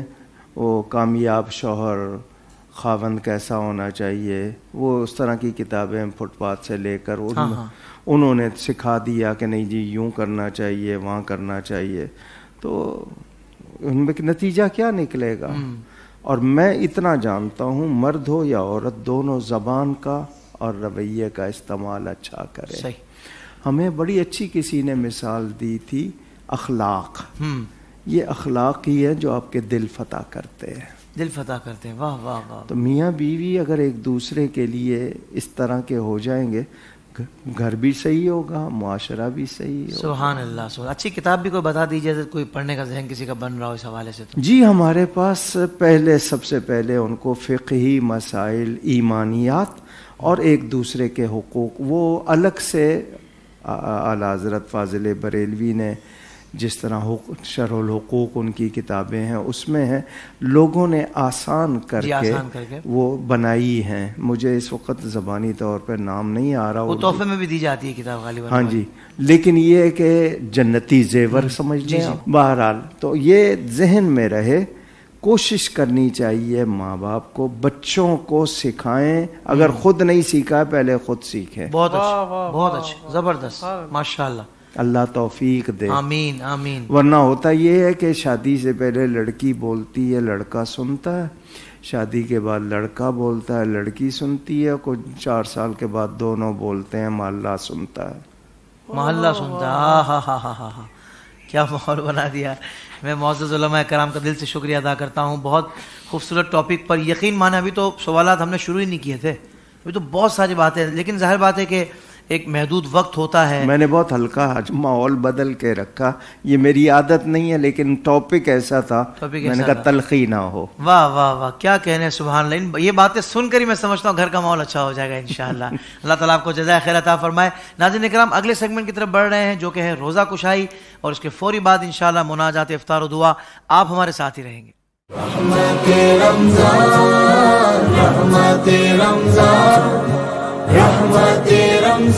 वो कामयाब शोहर खावंद कैसा होना चाहिए वो उस तरह की किताबें फुटपाथ से लेकर उन, हाँ हाँ। उन्होंने सिखा दिया कि नहीं जी यूँ करना चाहिए वहाँ करना चाहिए तो उनमें नतीजा क्या निकलेगा हम्म। और मैं इतना जानता हूँ मर्द हो या औरत दोनों ज़बान का और रवैये का इस्तेमाल अच्छा करें हमें बड़ी अच्छी किसी ने मिसाल दी थी अखलाक हम्म। ये अखलाक ही है जो आपके दिल फतह करते हैं दिल फतह करते हैं वाह वाह वाह तो मियाँ बीवी अगर एक दूसरे के लिए इस तरह के हो जाएंगे घर भी सही होगा माशरा भी सही होगा सुबहान अल्लाह सुबह अच्छी किताब भी कोई बता दीजिए कोई पढ़ने का जहन किसी का बन रहा हो इस हवाले से तो जी हमारे पास पहले सबसे पहले उनको फ़िकी मसाइल ईमानियात और एक दूसरे के हकूक़ वो अलग से आला हज़रत फाजिल बरेलवी ने जिस तरह शरुल हकूक उनकी किताबें हैं उसमें हैं लोगों ने आसान करके, आसान करके वो बनाई हैं मुझे इस वक्त ज़बानी तौर पर नाम नहीं आ रहा वो तोहफे में भी दी जाती है किताब वाली हाँ जी लेकिन ये कि जन्नती जेवर हम्म, समझ लें बहरहाल तो ये जहन में रहे कोशिश करनी चाहिए माँ बाप को बच्चों को सिखाएं अगर हम्म। खुद नहीं सीखा पहले खुद सीखें बहुत अच्छा बहुत अच्छा जबरदस्त माशाल्लाह अल्लाह तोफीक दे आमीन आमीन वरना होता ये है कि शादी से पहले लड़की बोलती है लड़का सुनता है शादी के बाद लड़का बोलता है लड़की सुनती है कुछ चार साल के बाद दोनों बोलते हैं मोहल्ला सुनता है मोहल्ला सुनता है हा हा हा हा हा क्या माहौल बना दिया मैं मोज़ुलमा कराम का दिल से शुक्रिया अदा करता हूँ बहुत खूबसूरत टॉपिक पर यकीन माना अभी तो सवाल हमने शुरू ही नहीं किए थे अभी तो बहुत सारी बातें लेकिन जाहिर बात है कि एक महदूद वक्त होता है मैंने बहुत हल्का आज माहौल बदल के रखा ये मेरी आदत नहीं है लेकिन टॉपिक ऐसा था टॉपिक मैंने कहा तलखी ना हो वाह वाह वाह क्या कहने सुबह लाइन ये बातें सुनकर ही मैं समझता हूँ घर का माहौल अच्छा हो जाएगा इन (laughs) अल्लाह तला आपको जजाय खैर अता फरमाए नाजिन कराम अगले सेगमेंट की तरफ बढ़ रहे हैं जो कि है रोज़ा कुशाई और उसके फौरी बाद इन शाह मुनाजात इफ्तार दुआ आप हमारे साथ ही रहेंगे रमजान रमजान रमजान